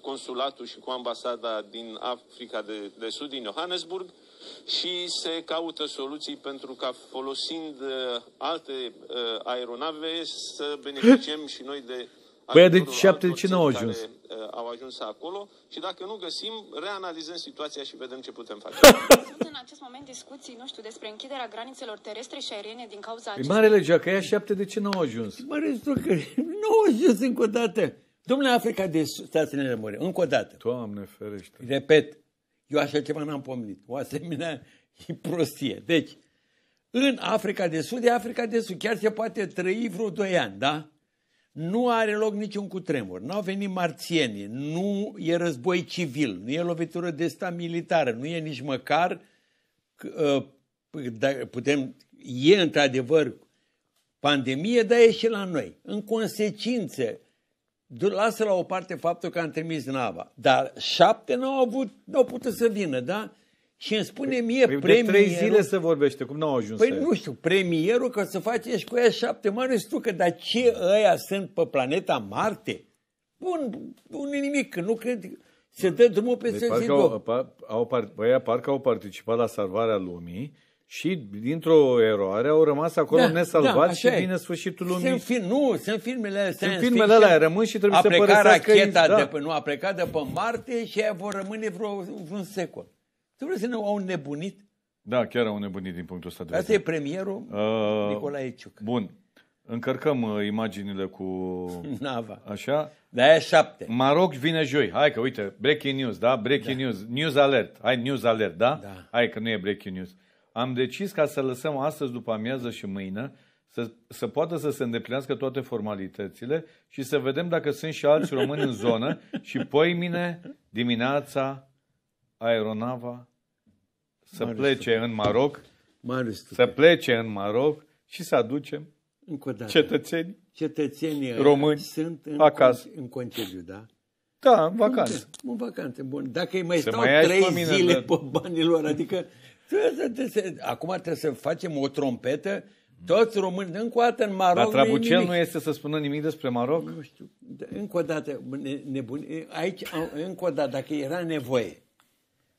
consulatul și cu ambasada din Africa de, de Sud, din Johannesburg, și se caută soluții pentru ca folosind alte aeronave să beneficiem [LAUGHS] și noi de Păi de n au ajuns. Care, uh, au ajuns acolo și dacă nu găsim, reanalizăm situația și vedem ce putem face. [LAUGHS] Sunt în acest moment discuții, nu știu, despre închiderea granițelor terestre și aeriene din cauza păi, acestei... mare legea, că ea șapte de ce n au ajuns? Mă că nu au ajuns încă o dată. Domnule, Africa de Sud, stați ne rămâne, încă o dată. Doamne ferește. Repet, eu așa ceva n-am pomnit. O asemenea [LAUGHS] e prostie. Deci, în Africa de Sud e Africa de Sud. Chiar se poate trăi vreo doi ani, da? nu are loc niciun cutremur, n-au venit marțienii, nu e război civil, nu e lovitură de stat militară, nu e nici măcar, uh, putem, e într-adevăr pandemie, dar e și la noi. În consecință, lasă la o parte faptul că am trimis nava, dar șapte n-au avut, n-au putut să vină, da? și îmi spune mie păi, premierul... De trei zile să vorbește, cum n-au ajuns Păi nu știu, premierul că să faci cu ea șapte mari că dar ce ăia sunt pe planeta Marte? Bun, e nimic, nu cred... Se dă drumul pe deci, parcă au, au, au, păi parcă au participat la salvarea lumii și dintr-o eroare au rămas acolo da, nesalvați da, și vine sfârșitul lumii. Sunt fi, nu, sunt filmele alea. Sunt filmele alea, rămân și trebuie a să părăsească. A plecat racheta, da. de pe, nu, a plecat de pe Marte și aia vor rămâne vreo, un secol. Tu vrei să ne au nebunit. Da, chiar au nebunit din punctul ăsta de vedere. Asta e premierul uh, Nicolae Ciuc. Bun. Încărcăm uh, imaginile cu... [LAUGHS] Nava. Așa. Da, e șapte. Maroc vine joi. Hai că, uite, breaking news, da? Breaking da. news. News alert. Hai, news alert, da? da? Hai că nu e breaking news. Am decis ca să lăsăm astăzi, după amiază și mâine, să, să poată să se îndeplinească toate formalitățile și să vedem dacă sunt și alți români în zonă și poimine dimineața aeronava să Mare plece stup. în Maroc, Mare să plece în Maroc și să aducem Încă o dată. cetățeni cetățenii români sunt în, acasă. în concediu, da? Da, în vacanță. În vacanță, bun. Dacă îi mai să stau mai trei mine, zile dar... pe banilor, lor, adică trebuie să, acum trebuie să facem o trompetă toți români, încă o dată în Maroc. Dar nu, nu este să spună nimic despre Maroc? Nu știu. Încă o dată, nebun, aici, încă o dată, dacă era nevoie,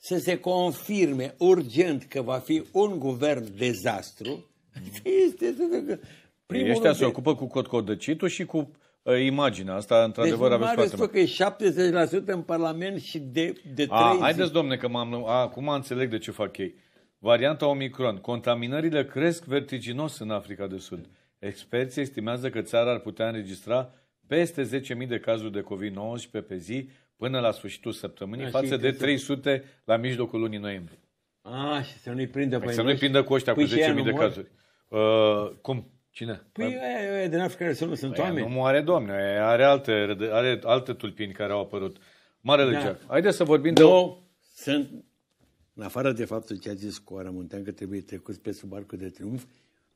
să se confirme urgent că va fi un guvern dezastru, adică este primul Ăștia se ocupă cu cotcodăcitul și cu ă, imaginea asta, într-adevăr deci, aveți foarte mult. că e 70% în Parlament și de, de a, Haideți, domne, că m-am, acum înțeleg de ce fac ei. Varianta Omicron. Contaminările cresc vertiginos în Africa de Sud. Experții estimează că țara ar putea înregistra peste 10.000 de cazuri de COVID-19 pe zi, până la sfârșitul săptămânii, a, față de 300 la mijlocul lunii noiembrie. A, ah, și să nu-i prindă păi Să nu-i prindă cu ăștia păi cu 10.000 de cazuri. Uh, cum? Cine? Păi aia, aia din Africa de nu sunt aia păi oameni. Nu moare, domne, are alte, are alte tulpini care au apărut. Marele da. legea. haideți să vorbim de... Da. O... Sunt, în afară de faptul ce a zis Coara Muntean, că trebuie trecut pe sub arcul de triumf,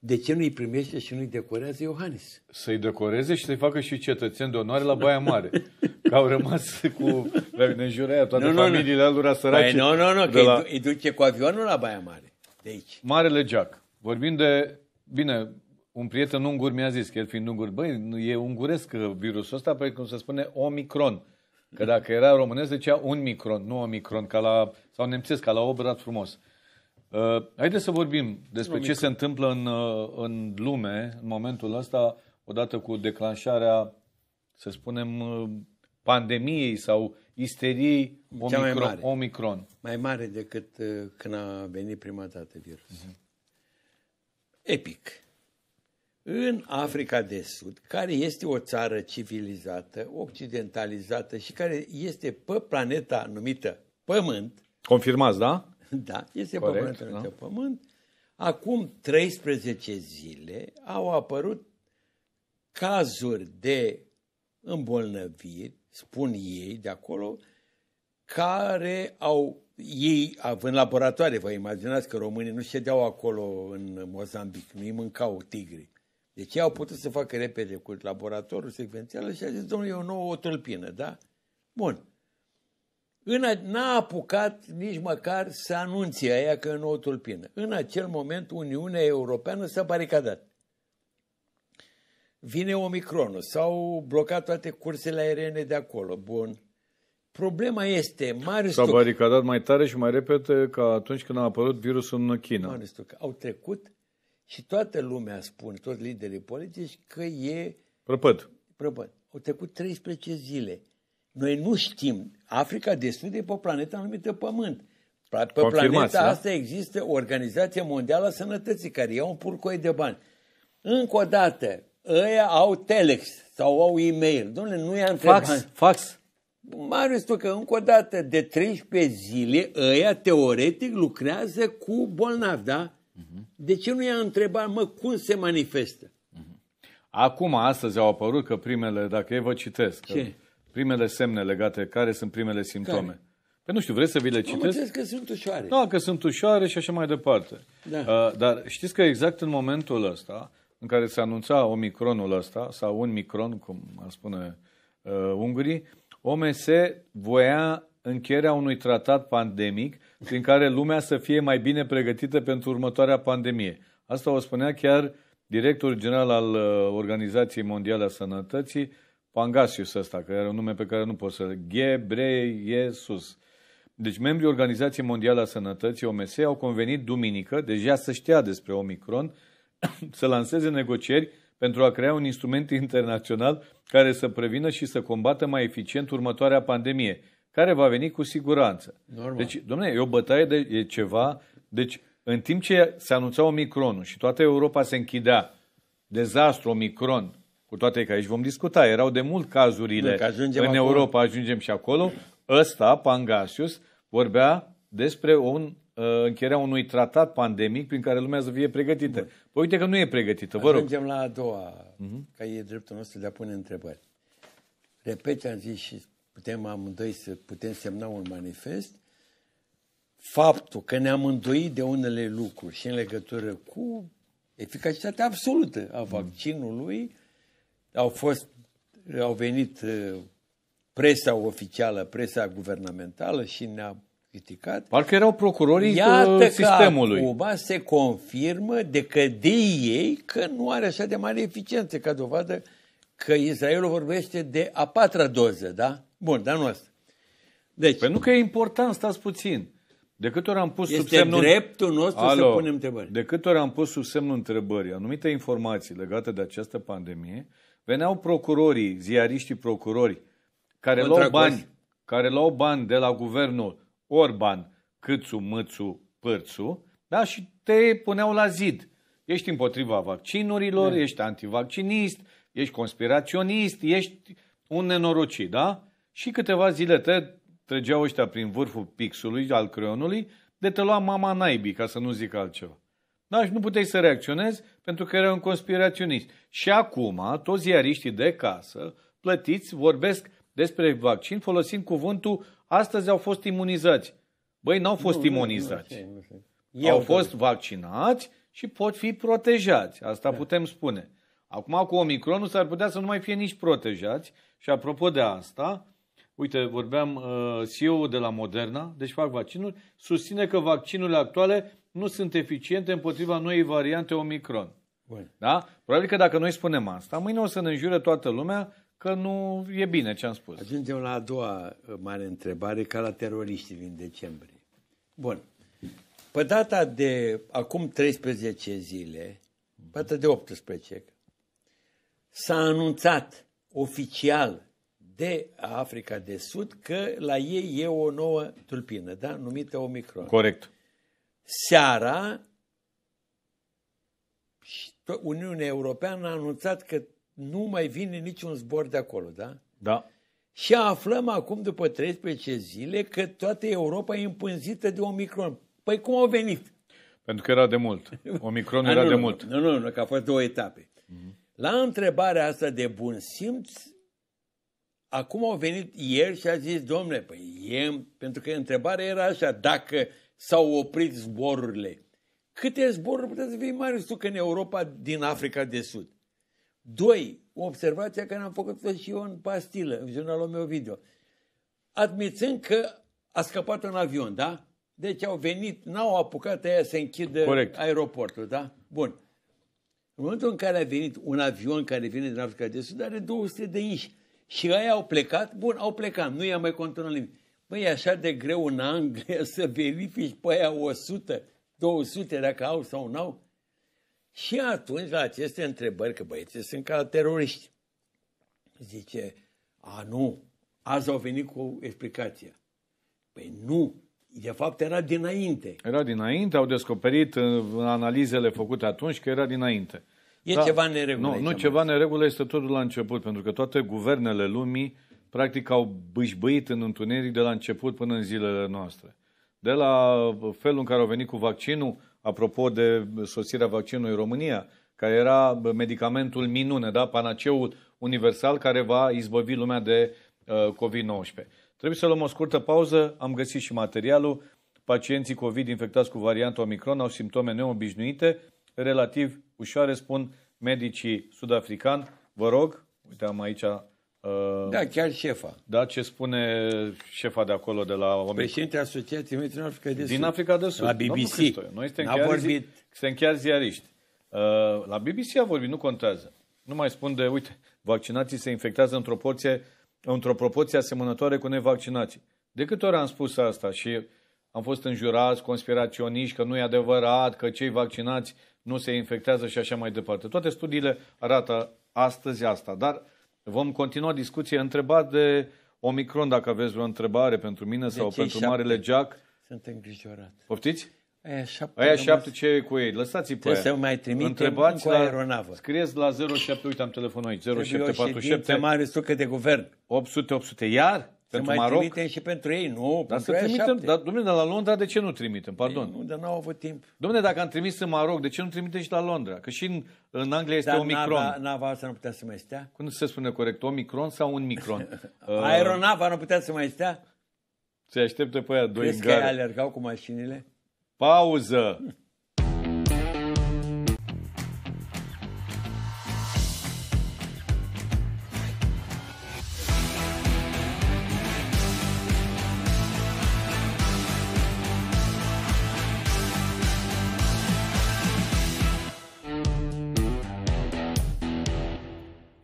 de ce nu-i primește și nu-i decorează Iohannis? Să-i decoreze și să-i facă și cetățeni de onoare la Baia Mare. Că au rămas cu... Ne înjurea toate nu, familiile nu, alura sărace. Nu, nu, nu, păi, că la... îi duce cu avionul la Baia Mare. De aici. Marele Jack. Vorbim de... Bine, un prieten ungur mi-a zis, că el fiind ungur, băi, e unguresc virusul ăsta, pe păi cum se spune, Omicron. Că dacă era românesc, zicea un micron, nu Omicron, ca la, sau nemțesc, ca la obrat frumos. Uh, Uh, haideți să vorbim despre ce se întâmplă în, uh, în lume în momentul ăsta, odată cu declanșarea, să spunem, uh, pandemiei sau isteriei Omicron. Mai mare. Omicron. Mai mare decât când a venit prima dată virus. Uh-huh. Epic. În Africa de Sud, care este o țară civilizată, occidentalizată și care este pe planeta numită Pământ. Confirmați, da? [LAUGHS] Da, este Corect, pământ da? pământ. Acum 13 zile au apărut cazuri de îmbolnăviri, spun ei de acolo, care au, ei având laboratoare, vă imaginați că românii nu ședeau acolo în Mozambic, nu îi mâncau tigri. Deci ei au putut să facă repede cu laboratorul secvențial și a zis, domnule, e o nouă o tulpină, da? Bun. N-a apucat nici măcar să anunțe aia că e nouă tulpină. În acel moment Uniunea Europeană s-a baricadat. Vine Omicronul, s-au blocat toate cursele aeriene de acolo. Bun. Problema este, mare S-a baricadat mai tare și mai repede ca atunci când a apărut virusul în China. Marius au trecut și toată lumea spune, toți liderii politici, că e... Prăpăd. Prăpăd. Au trecut 13 zile. Noi nu știm Africa de Sud e pe planetă numită Pământ. Pe planeta da? asta există Organizația Mondială a Sănătății, care ia un purcoi de bani. Încă o dată, ăia au telex sau au e-mail. Dom'le, nu i am Fax, fax. Mare este că încă o dată, de 13 zile, ăia teoretic lucrează cu bolnavi, da? Uh-huh. De ce nu i-a întrebat, mă, cum se manifestă? Uh-huh. Acum, astăzi au apărut că primele, dacă ei vă citesc, ce? Că Primele semne legate, care sunt primele simptome? Care? Păi nu știu, vreți să vi le citesc? Am că sunt ușoare. Da, că sunt ușoare și așa mai departe. Da. Uh, dar știți că exact în momentul ăsta, în care se anunța omicronul ăsta, sau un micron, cum ar spune uh, ungurii, OMS voia încheierea unui tratat pandemic prin care lumea să fie mai bine pregătită pentru următoarea pandemie. Asta o spunea chiar directorul general al uh, Organizației Mondiale a Sănătății, Pangasius ăsta, care are un nume pe care nu pot să... l Ghebreyesus. Deci membrii Organizației Mondiale a Sănătății, OMS, au convenit duminică, deja să știa despre Omicron, [COUGHS] să lanseze negocieri pentru a crea un instrument internațional care să prevină și să combată mai eficient următoarea pandemie, care va veni cu siguranță. Normal. Deci, domnule, e o bătaie de e ceva. Deci, în timp ce se anunța Omicronul și toată Europa se închidea, dezastru Omicron, cu toate că aici vom discuta, erau de mult cazurile că ajungem în acolo. Europa, ajungem și acolo. Ăsta, Pangasius, vorbea despre un, uh, încheierea unui tratat pandemic prin care lumea să fie pregătită. Bun. Păi uite că nu e pregătită, vă Ajungem rog. la a doua, uh-huh. că e dreptul nostru de a pune întrebări. Repet, am zis și putem amândoi să putem semna un manifest, faptul că ne-am îndoit de unele lucruri și în legătură cu eficacitatea absolută a mhm. vaccinului, au fost, au venit uh, presa oficială, presa guvernamentală și ne-a criticat. Parcă erau procurorii Iată uh, sistemului. Iată că se confirmă de că de ei că nu are așa de mare eficiență, ca dovadă că Israelul vorbește de a patra doză, da? Bun, dar nu asta. Deci, păi nu că e important, stați puțin. De câte ori am pus este sub semnul... dreptul nostru Alo, să punem întrebări. De câte ori am pus sub semnul întrebării anumite informații legate de această pandemie, Veneau procurorii, ziariștii procurori, care luau bani, care luau bani de la guvernul Orban, Câțu, Mățu, Pârțu, da? și te puneau la zid. Ești împotriva vaccinurilor, yeah. Da. ești antivaccinist, ești conspiraționist, ești un nenorocit, da? Și câteva zile te trăgeau ăștia prin vârful pixului, al creonului, de te lua mama naibii, ca să nu zic altceva. Da? Și nu puteai să reacționezi pentru că era un conspiraționist. Și acum, toți ziariștii de casă, plătiți, vorbesc despre vaccin folosind cuvântul astăzi au fost imunizați. Băi, n-au fost nu, imunizați. Nu, nu, nu, nu. Au fost vaccinați și pot fi protejați. Asta da. putem spune. Acum cu Omicronul s-ar putea să nu mai fie nici protejați. Și apropo de asta, uite, vorbeam uh, CEO de la Moderna, deci fac vaccinuri, susține că vaccinurile actuale nu sunt eficiente împotriva noii variante Omicron. Bun. Da? Probabil că dacă noi spunem asta, mâine o să ne înjure toată lumea că nu e bine ce am spus. Ajungem la a doua uh, mare întrebare, ca la teroriștii din decembrie. Bun. Pe data de acum 13 zile, pe data de 18, s-a anunțat oficial de Africa de Sud că la ei e o nouă tulpină, da? numită Omicron. Corect seara, Uniunea Europeană a anunțat că nu mai vine niciun zbor de acolo, da? Da. Și aflăm acum, după 13 zile, că toată Europa e împânzită de Omicron. Păi cum au venit? Pentru că era de mult. Omicron [LAUGHS] era nu, de mult. Nu, nu, nu, că a fost două etape. Uh mhm. -huh. La întrebarea asta de bun simț, acum au venit ieri și a zis, domnule, păi e, pentru că întrebarea era așa, dacă s-au oprit zborurile. Câte zboruri puteți să mai mari tu că în Europa din Africa de Sud? Doi, observația care am făcut-o și eu în pastilă, în jurnalul meu video. Admițând că a scăpat un avion, da? Deci au venit, n-au apucat aia să închidă Corect. aeroportul, da? Bun. În momentul în care a venit un avion care vine din Africa de Sud, are 200 de inși. Și aia au plecat, bun, au plecat, nu i-a mai controlat nimic. Băi, e așa de greu în Anglia [LAUGHS] să verifici pe aia 100, 200 dacă au sau nu au. Și atunci la aceste întrebări, că băieții sunt ca teroriști, zice, a nu, azi au venit cu explicația. Păi nu, de fapt era dinainte. Era dinainte, au descoperit uh, în analizele făcute atunci că era dinainte. E da, ceva neregulă. Nu, nu ceva neregulă este totul la început, pentru că toate guvernele lumii practic au bâșbâit în întuneric de la început până în zilele noastre. De la felul în care au venit cu vaccinul, apropo de sosirea vaccinului în România, care era medicamentul minune, da? panaceul universal care va izbăvi lumea de uh, COVID-19. Trebuie să luăm o scurtă pauză, am găsit și materialul. Pacienții COVID infectați cu varianta Omicron au simptome neobișnuite, relativ ușoare, spun medicii sud-africani. Vă rog, uite am aici Uh, da, chiar șefa. Da, ce spune șefa de acolo, de la... Președintele Asociației din Africa de Sud. Din Africa de Sud. La BBC. noi suntem chiar, vorbit. Zi, suntem chiar ziariști. Uh, la BBC a vorbit, nu contează. Nu mai spun de, uite, vaccinații se infectează într-o proporție, într-o proporție asemănătoare cu nevaccinații. De câte ori am spus asta și am fost înjurați, conspiraționiști, că nu e adevărat, că cei vaccinați nu se infectează și așa mai departe. Toate studiile arată astăzi asta, dar Vom continua discuția. Întrebat de Omicron, dacă aveți o întrebare pentru mine de sau pentru șapte? Marele Jack. Sunt îngrijorat. Poftiți? Aia șapte, Aia șapte ce e cu ei? Lăsați-i pe aia. să mai trimite Întrebați la, aeronavă. Scrieți la 07, uite am telefonul aici, 0747. Trebuie o mare strucă de guvern. 800, 800. Iar? Pentru mai Maroc? trimitem și pentru ei, nu. Dar să trimitem, șapte. dar, domnule, dar la Londra de ce nu trimitem? Pardon. Ei, nu, dar n-au avut timp. Domnule, dacă am trimis în Maroc, de ce nu trimitem și la Londra? Că și în, în Anglia este dar Omicron. Dar nava asta nu putea să mai stea? Cum se spune corect? Omicron sau un micron? [LAUGHS] uh... Aeronava nu putea să mai stea? Se aștepte pe aia doi Crezi în că alergau cu mașinile? Pauză!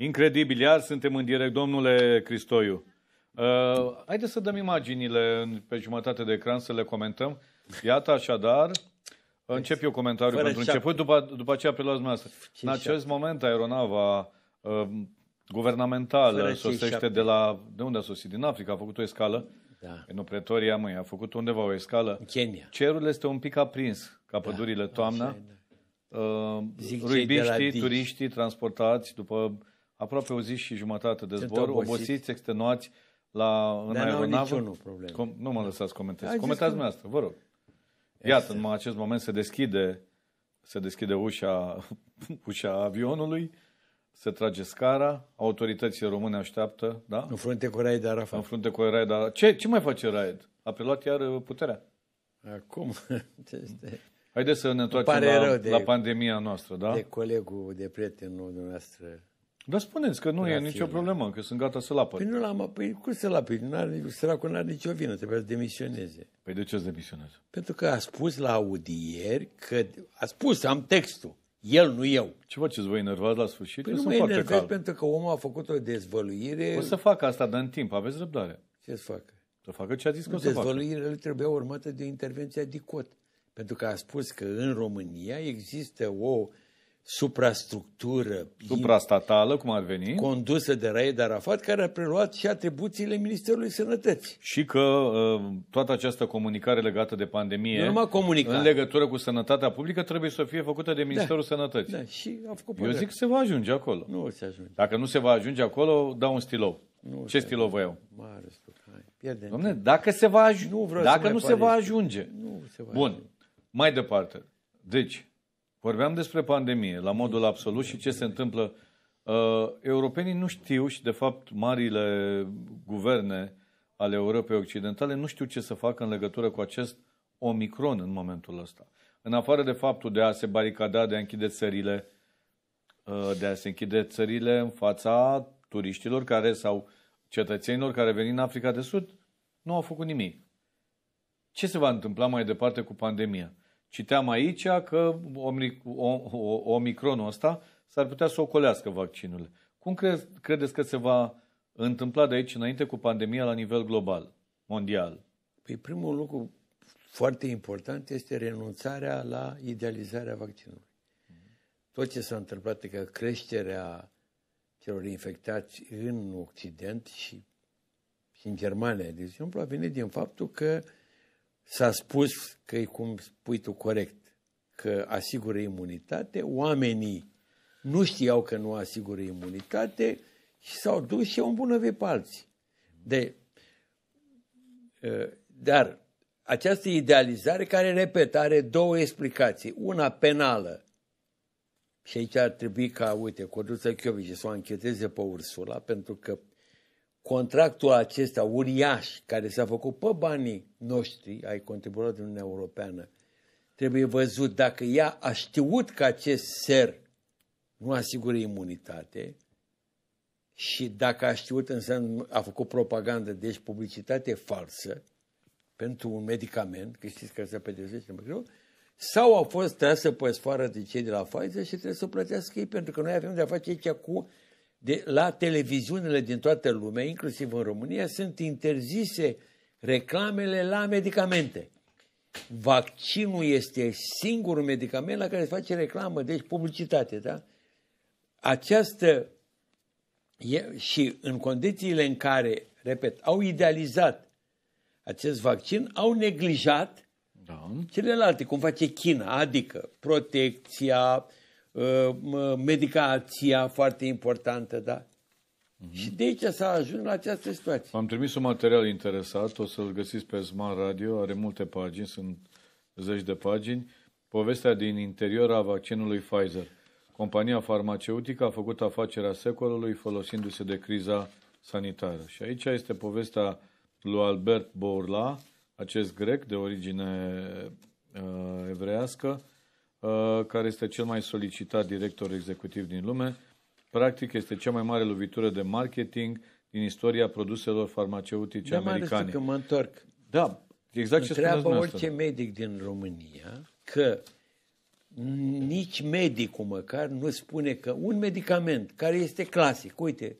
Incredibil, iar suntem în direct, domnule Cristoiu. Uh, haideți să dăm imaginile pe jumătate de ecran să le comentăm. Iată așadar, încep eu comentariul pentru șapte. început, după, după aceea preluați dumneavoastră. În acest șapte. moment aeronava uh, guvernamentală Fără sosește de la... De unde a sosit? Din Africa, a făcut o escală. Da. În Opretoria, măi, a făcut undeva o escală. În Kenya. Cerul este un pic aprins, ca da, toamna. da. Uh, ruibiștii, turiștii transportați după aproape o zi și jumătate de zbor, obosiți, obosiți extenuați la, în Dar aeronavă. Nu, Com- nu mă lăsați comentați. Ai Comentați dumneavoastră, vă rog. Iată, este. în acest moment se deschide, se deschide ușa, [LAUGHS] ușa avionului, se trage scara, autoritățile române așteaptă, da? În frunte cu Raed Arafat. În frunte cu Raed Arafat. Ce, ce mai face Raed? A preluat iar uh, puterea. Acum. [LAUGHS] Haideți să ne întoarcem la, la pandemia noastră, da? De colegul, de prietenul dumneavoastră, dar spuneți că nu e nicio da. problemă, că sunt gata să-l apăr. Păi nu l-am păi cum să-l apăr? N-are, săracul n-are nicio vină, trebuie să demisioneze. Păi de ce să demisioneze? Pentru că a spus la audieri că... A spus, am textul. El, nu eu. Ce faceți? Vă enervați la sfârșit? Păi nu mă enervez pentru că omul a făcut o dezvăluire. O să facă asta, dar în timp. Aveți răbdare. Ce să facă? Să facă ce a zis că o să Dezvăluirea lui trebuia urmată de o intervenție a DICOT. Pentru că a spus că în România există o suprastructură suprastatală, cum ar veni, condusă de Raed Arafat, care a preluat și atribuțiile Ministerului Sănătății. Și că uh, toată această comunicare legată de pandemie, nu numai în legătură cu sănătatea publică, trebuie să fie făcută de Ministerul da, Sănătății. Da, și a făcut Eu zic că se va ajunge acolo. Nu se ajunge. Dacă nu se va ajunge acolo, dau un stilou. Nu Ce stilou vă iau? Mare stilou. Domne, dacă se va ajunge, nu vreau dacă nu se va ajunge. Nu se va Bun. Ajunge. Mai departe. Deci, Vorbeam despre pandemie, la modul absolut și ce se întâmplă. Uh, europenii nu știu și, de fapt, marile guverne ale Europei Occidentale nu știu ce să facă în legătură cu acest Omicron în momentul ăsta. În afară de faptul de a se baricada, de a închide țările, uh, de a se închide țările în fața turiștilor care sau cetățenilor care veni în Africa de Sud, nu au făcut nimic. Ce se va întâmpla mai departe cu pandemia? Citeam aici că omicronul ăsta s-ar putea să ocolească vaccinul. Cum credeți că se va întâmpla de aici înainte cu pandemia la nivel global, mondial? Păi primul lucru foarte important este renunțarea la idealizarea vaccinului. Tot ce s-a întâmplat, că creșterea celor infectați în Occident și, și în Germania, de exemplu, a venit din faptul că uh, S-a spus că e cum spui tu corect, că asigură imunitate, oamenii nu știau că nu asigură imunitate și s-au dus și au îmbunăvit pe alții. De, ă, dar această idealizare care, repet, are două explicații. Una penală, și aici ar trebui ca, uite, Codruța Chiovici să o încheteze pe Ursula, pentru că contractul acesta uriaș care s-a făcut pe banii noștri ai în Uniunea Europeană, trebuie văzut dacă ea a știut că acest ser nu asigură imunitate și dacă a știut înseamnă a făcut propagandă, deci publicitate falsă pentru un medicament, că știți că se pedepsește mai greu, sau au fost trasă pe sfoară de cei de la Pfizer și trebuie să plătească ei, pentru că noi avem de-a face aici cu de, la televiziunile din toată lumea, inclusiv în România, sunt interzise reclamele la medicamente. Vaccinul este singurul medicament la care se face reclamă, deci publicitate, da? Această e, și în condițiile în care, repet, au idealizat acest vaccin, au neglijat da. celelalte, cum face China, adică protecția, uh, Uh, medicația foarte importantă, da? Mm-hmm. Și de aici s-a ajuns la această situație. Am trimis un material interesat, o să-l găsiți pe Smart Radio, are multe pagini, sunt zeci de pagini. Povestea din interior a vaccinului Pfizer. Compania farmaceutică a făcut afacerea secolului folosindu-se de criza sanitară. Și aici este povestea lui Albert Bourla, acest grec de origine uh, evrească, Uh, care este cel mai solicitat director executiv din lume. Practic este cea mai mare lovitură de marketing din istoria produselor farmaceutice de da, americane. că mă întorc. Da, exact ce dumneavoastră. orice medic din România că nici medicul măcar nu spune că un medicament care este clasic, uite,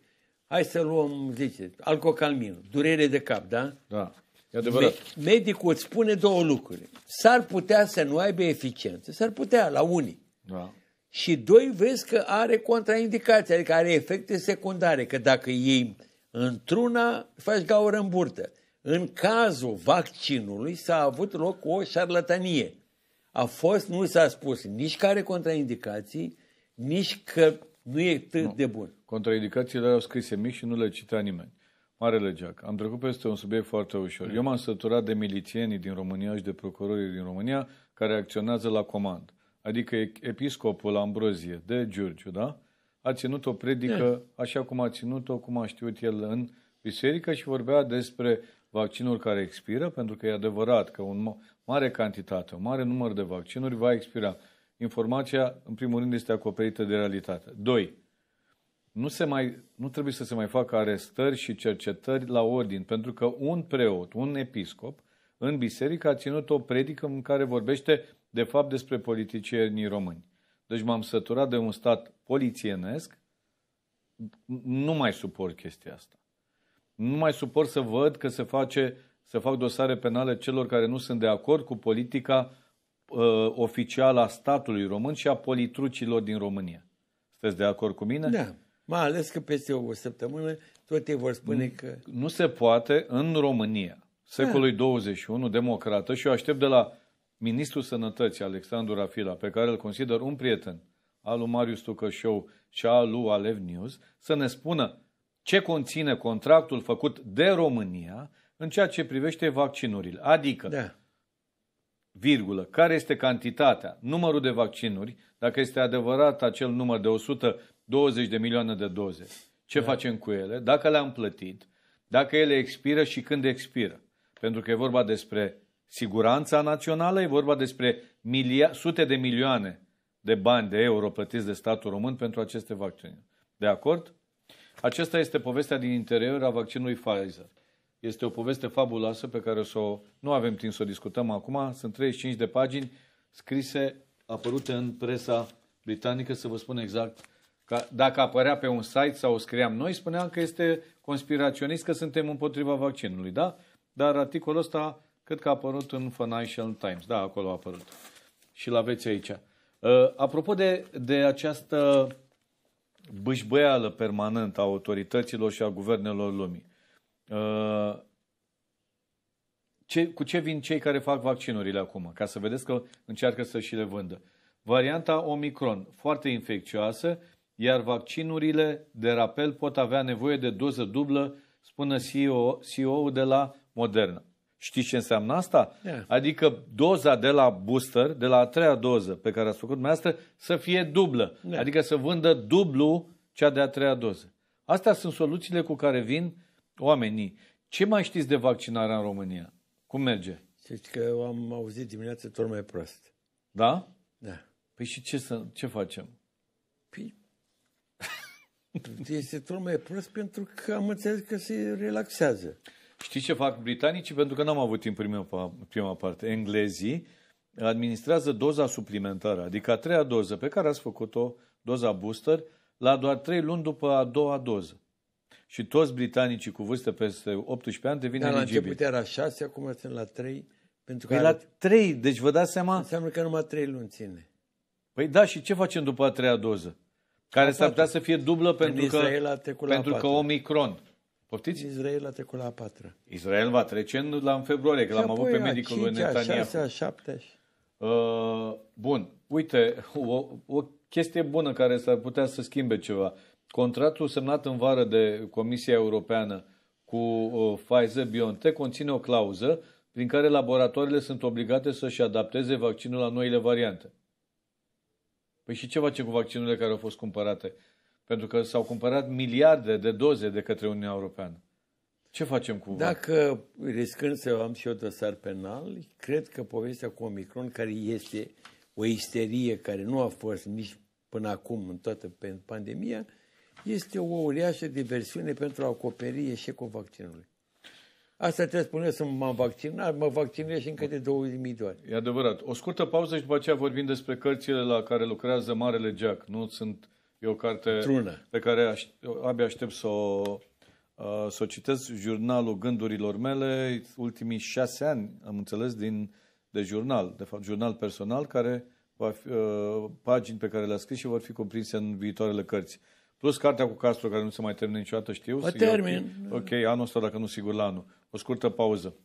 hai să luăm, zice, alcocalmin, durere de cap, da? Da. Me- medicul îți spune două lucruri. S-ar putea să nu aibă eficiență, s-ar putea la unii. Da. Și doi, vezi că are contraindicații, adică are efecte secundare, că dacă iei într-una, faci gaură în burtă. În cazul vaccinului s-a avut loc o șarlatanie. A fost, nu s-a spus nici care contraindicații, nici că nu e atât nu. de bun. Contraindicațiile erau scrise mici și nu le cita nimeni. Marele Jack. am trecut peste un subiect foarte ușor. Eu m-am săturat de milițienii din România și de procurorii din România care acționează la comand. Adică episcopul Ambrozie de Giurgiu, da? A ținut o predică așa cum a ținut-o, cum a știut el în biserică și vorbea despre vaccinul care expiră, pentru că e adevărat că un mare cantitate, un mare număr de vaccinuri va expira. Informația, în primul rând, este acoperită de realitate. Doi, nu, se mai, nu trebuie să se mai facă arestări și cercetări la ordin, pentru că un preot, un episcop, în biserică a ținut o predică în care vorbește de fapt despre politicienii români. Deci m-am săturat de un stat polițienesc, nu mai suport chestia asta. Nu mai suport să văd că se face, să fac dosare penale celor care nu sunt de acord cu politica uh, oficială a statului român și a politrucilor din România. Sunteți de acord cu mine? Da. Mai ales că peste o săptămână tot ei vor spune că... Nu se poate în România, secolului ah. da. 21, democrată, și eu aștept de la ministrul sănătății, Alexandru Rafila, pe care îl consider un prieten al lui Marius Tucășou și al lui Alev News, să ne spună ce conține contractul făcut de România în ceea ce privește vaccinurile. Adică, da. virgulă, care este cantitatea, numărul de vaccinuri, dacă este adevărat acel număr de 100 20 de milioane de doze. Ce da. facem cu ele? Dacă le-am plătit, dacă ele expiră și când expiră. Pentru că e vorba despre siguranța națională, e vorba despre milia- sute de milioane de bani, de euro plătiți de statul român pentru aceste vaccinuri. De acord? Aceasta este povestea din interior a vaccinului Pfizer. Este o poveste fabuloasă pe care o să o, nu avem timp să o discutăm acum. Sunt 35 de pagini scrise, apărute în presa britanică, să vă spun exact Că dacă apărea pe un site sau o scriam noi, spuneam că este conspiraționist, că suntem împotriva vaccinului, da? Dar articolul ăsta cred că a apărut în Financial Times. Da, acolo a apărut. Și l-aveți aici. Uh, apropo de, de această bâșbăială permanentă a autorităților și a guvernelor lumii, uh, ce, cu ce vin cei care fac vaccinurile acum? Ca să vedeți că încearcă să și le vândă. Varianta Omicron, foarte infecțioasă, iar vaccinurile de rapel pot avea nevoie de doză dublă, spune CEO, ul de la Moderna. Știți ce înseamnă asta? Yeah. Adică doza de la booster, de la a treia doză pe care a făcut dumneavoastră, să fie dublă. Yeah. Adică să vândă dublu cea de a treia doză. Astea sunt soluțiile cu care vin oamenii. Ce mai știți de vaccinarea în România? Cum merge? Știți că am auzit dimineața tot mai prost. Da? Da. Păi și ce, să, ce facem? Deci este tot mai prost pentru că am înțeles că se relaxează. Știi ce fac britanicii? Pentru că n-am avut timp prima, prima parte. Englezii administrează doza suplimentară, adică a treia doză pe care ați făcut-o, doza booster, la doar trei luni după a doua doză. Și toți britanicii cu vârste peste 18 ani devin Dar eligibili. la început era 6, acum sunt la 3. Pentru că păi are... la 3, deci vă dați seama... Înseamnă că numai 3 luni ține. Păi da, și ce facem după a treia doză? Care s-ar putea să fie dublă pentru că, pentru că Omicron. Poftiți? Israel a trecut la a patra. Israel va trece în, la în februarie, că l-am avut pe medicul lui Netanyahu. 6 uh, Bun, uite, [LAUGHS] o, o chestie bună care s-ar putea să schimbe ceva. Contractul semnat în vară de Comisia Europeană cu uh, Pfizer-BioNTech conține o clauză prin care laboratoarele sunt obligate să-și adapteze vaccinul la noile variante. Păi și ce face cu vaccinurile care au fost cumpărate? Pentru că s-au cumpărat miliarde de doze de către Uniunea Europeană. Ce facem cu Dacă, riscând să am și eu dosar penal, cred că povestea cu Omicron, care este o isterie care nu a fost nici până acum în toată pandemia, este o uriașă diversiune pentru a acoperi eșecul vaccinului. Asta trebuie să spune să m-am vaccinat, mă vaccinez și încă de 2000 de ani. E adevărat. O scurtă pauză și după aceea vorbim despre cărțile la care lucrează Marele Jack. Nu sunt e o carte Trună. pe care aș, abia aștept să o, uh, să o citesc. Jurnalul gândurilor mele, ultimii șase ani, am înțeles, din, de jurnal, de fapt jurnal personal, care va fi, uh, pagini pe care le-a scris și vor fi cuprinse în viitoarele cărți. Plus cartea cu Castro, care nu se mai termină niciodată, știu. Mă termin. ok, anul ăsta, dacă nu, sigur la anul. O scurtă pauză.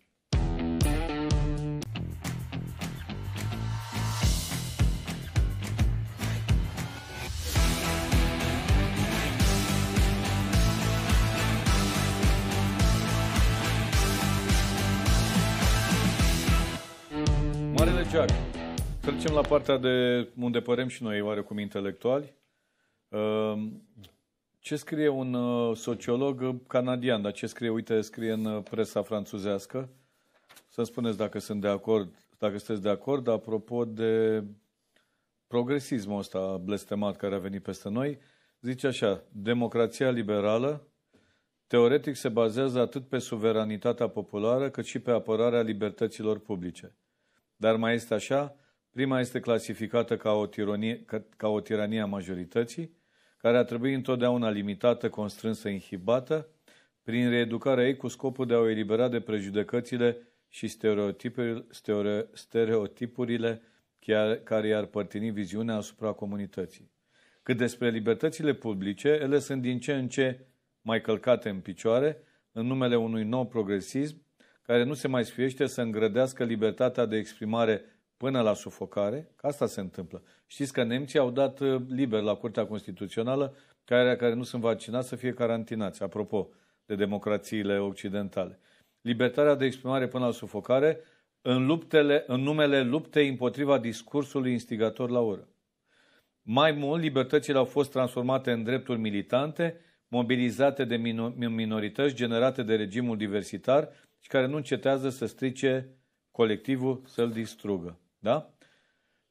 Marele Jack, trecem la partea de unde părem și noi oarecum intelectuali Ehm, ce scrie un uh, sociolog uh, canadian, dar ce scrie, uite, scrie în uh, presa franțuzească. Să-mi spuneți dacă sunt de acord, dacă sunteți de acord, apropo de progresismul ăsta blestemat care a venit peste noi, zice așa, democrația liberală teoretic se bazează atât pe suveranitatea populară cât și pe apărarea libertăților publice. Dar mai este așa, prima este clasificată ca o, tironie, ca, ca o tiranie a majorității, care a trebuit întotdeauna limitată, constrânsă, inhibată, prin reeducarea ei cu scopul de a o elibera de prejudecățile și stereotipurile, stereotipurile care i-ar părtini viziunea asupra comunității. Cât despre libertățile publice, ele sunt din ce în ce mai călcate în picioare în numele unui nou progresism care nu se mai sfiește să îngrădească libertatea de exprimare până la sufocare, că asta se întâmplă. Știți că nemții au dat uh, liber la Curtea Constituțională ca aia care nu sunt vaccinați să fie carantinați, apropo de democrațiile occidentale. Libertatea de exprimare până la sufocare în, luptele, în numele luptei împotriva discursului instigator la oră. Mai mult, libertățile au fost transformate în drepturi militante, mobilizate de minorități generate de regimul diversitar și care nu încetează să strice colectivul, să-l distrugă. Da?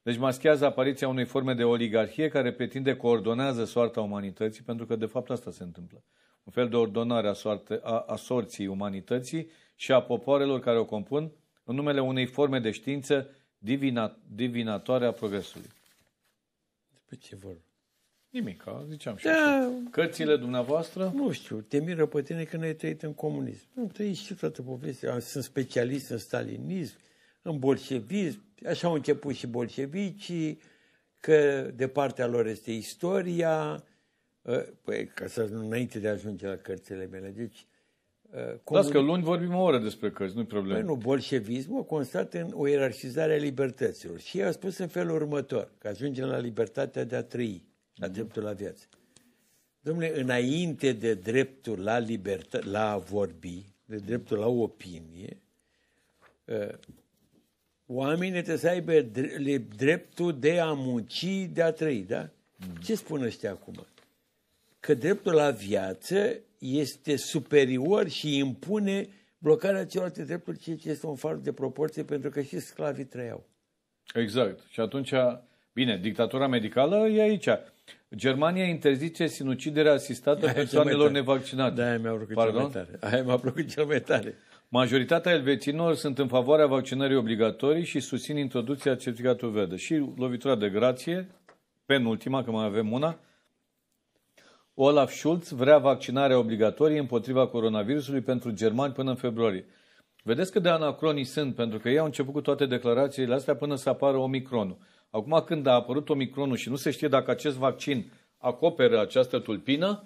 Deci maschează apariția unei forme de oligarhie care pretinde coordonează soarta umanității, pentru că de fapt asta se întâmplă. Un fel de ordonare a, soarte, a, a sorții umanității și a popoarelor care o compun în numele unei forme de știință divina, divinatoare a progresului. Despre ce vor? Nimic, ziceam și da, așa. Cărțile dumneavoastră? Nu știu, te miră pe tine că n-ai trăit în comunism. Nu, trăiești și toată povestea. Sunt specialist în stalinism, în bolșevism, așa au început și bolșevicii, că de partea lor este istoria, ă, păi, ca să înainte de a ajunge la cărțile mele, deci Comun... Ă, Las că luni vorbim o oră despre cărți, nu-i problemă. Păi nu, bolșevismul a constat în o ierarhizare a libertăților. Și ei au spus în felul următor, că ajungem la libertatea de a trăi, la mhm. dreptul la viață. Domnule, înainte de dreptul la, libertă, la a vorbi, de dreptul la opinie, ă, oamenii trebuie să aibă dreptul de a munci, de a trăi, da? Mm. Ce spun ăștia acum? Că dreptul la viață este superior și impune blocarea celorlalte drepturi, ceea ce este un fapt de proporție, pentru că și sclavii trăiau. Exact. Și atunci, bine, dictatura medicală e aici. Germania interzice sinuciderea asistată persoanelor nevaccinate. Da, mi-a plăcut cel mai tare. Aia mi-a plăcut cel mai tare. Majoritatea elveților sunt în favoarea vaccinării obligatorii și susțin introducerea certificatului verde. Și lovitura de grație, penultima, că mai avem una, Olaf Schulz vrea vaccinarea obligatorie împotriva coronavirusului pentru germani până în februarie. Vedeți că de anacronii sunt, pentru că ei au început cu toate declarațiile astea până să apară Omicronul. Acum când a apărut Omicronul și nu se știe dacă acest vaccin acoperă această tulpină,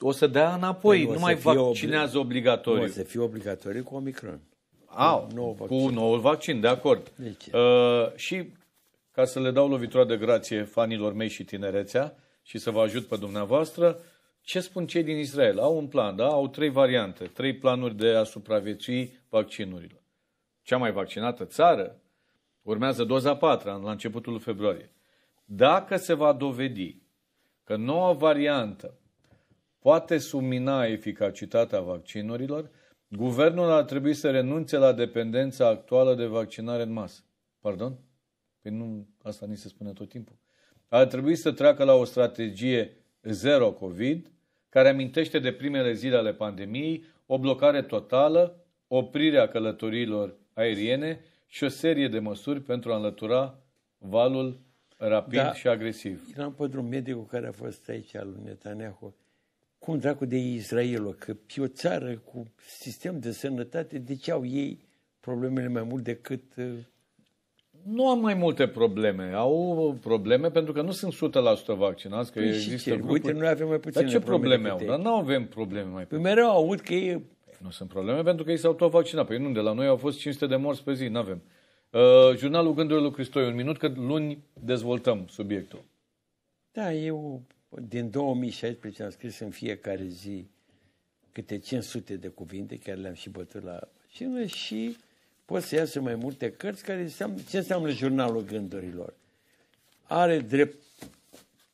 o să dea înapoi, păi nu, mai vaccinează obligatoriu. o să fie obligatoriu cu Omicron. cu, nou cu noul vaccin, de acord. Deci. Uh, și ca să le dau lovitura de grație fanilor mei și tinerețea și să vă ajut pe dumneavoastră, ce spun cei din Israel? Au un plan, da? Au trei variante, trei planuri de a supraviețui vaccinurilor. Cea mai vaccinată țară urmează doza patra la începutul februarie. Dacă se va dovedi că noua variantă poate submina eficacitatea vaccinurilor, guvernul ar trebui să renunțe la dependența actuală de vaccinare în masă. Pardon? Păi nu, asta ni se spune tot timpul. Ar trebui să treacă la o strategie zero COVID, care amintește de primele zile ale pandemiei, o blocare totală, oprirea călătoriilor aeriene și o serie de măsuri pentru a înlătura valul rapid da, și agresiv. Eram pe drum medicul care a fost aici, al lui Netanyahu, cum dracu de Israelul, că e o țară cu sistem de sănătate, de ce au ei problemele mai mult decât... Uh, nu am mai multe probleme. Au probleme pentru că nu sunt 100% vaccinați, că păi există ce? Grupuri... Uite, noi avem mai puține Dar ce probleme, probleme au? Dar nu avem probleme mai păi puține. mereu aud că ei... Nu sunt probleme pentru că ei s-au tot vaccinat. Păi nu, de la noi au fost 500 de morți pe zi, nu avem. Uh, jurnalul Gândurilor lui Cristoi, un minut, că luni dezvoltăm subiectul. Da, eu. Din 2016 am scris în fiecare zi câte 500 de cuvinte, chiar le-am și bătut la cine și pot să iasă mai multe cărți care înseamnă, ce înseamnă jurnalul gândurilor. Are drept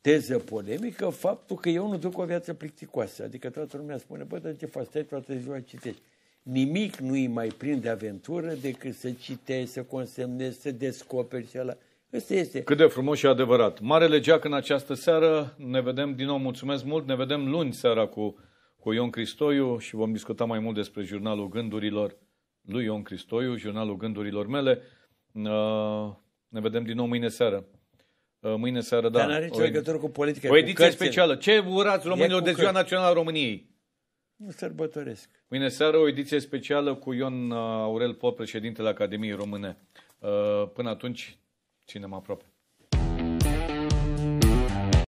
teză polemică faptul că eu nu duc o viață plicticoasă. Adică toată lumea spune, bă, dar ce faci, stai toată ziua citești. Nimic nu-i mai prinde de aventură decât să citești, să consemnezi, să descoperi și ala. Asta este. Cât de frumos și adevărat. Marele Geac în această seară. Ne vedem din nou. Mulțumesc mult. Ne vedem luni seara cu, cu Ion Cristoiu și vom discuta mai mult despre jurnalul gândurilor lui Ion Cristoiu, jurnalul gândurilor mele. Uh, ne vedem din nou mâine seară. Uh, mâine seară, da. Dar nu are nicio legătură cu politica. O ediție specială. Ce urați românilor de Ziua Națională a României? Nu sărbătoresc. Mâine seară o ediție specială cu Ion uh, Aurel Pop, președintele Academiei Române. Până atunci, cine mă apropie.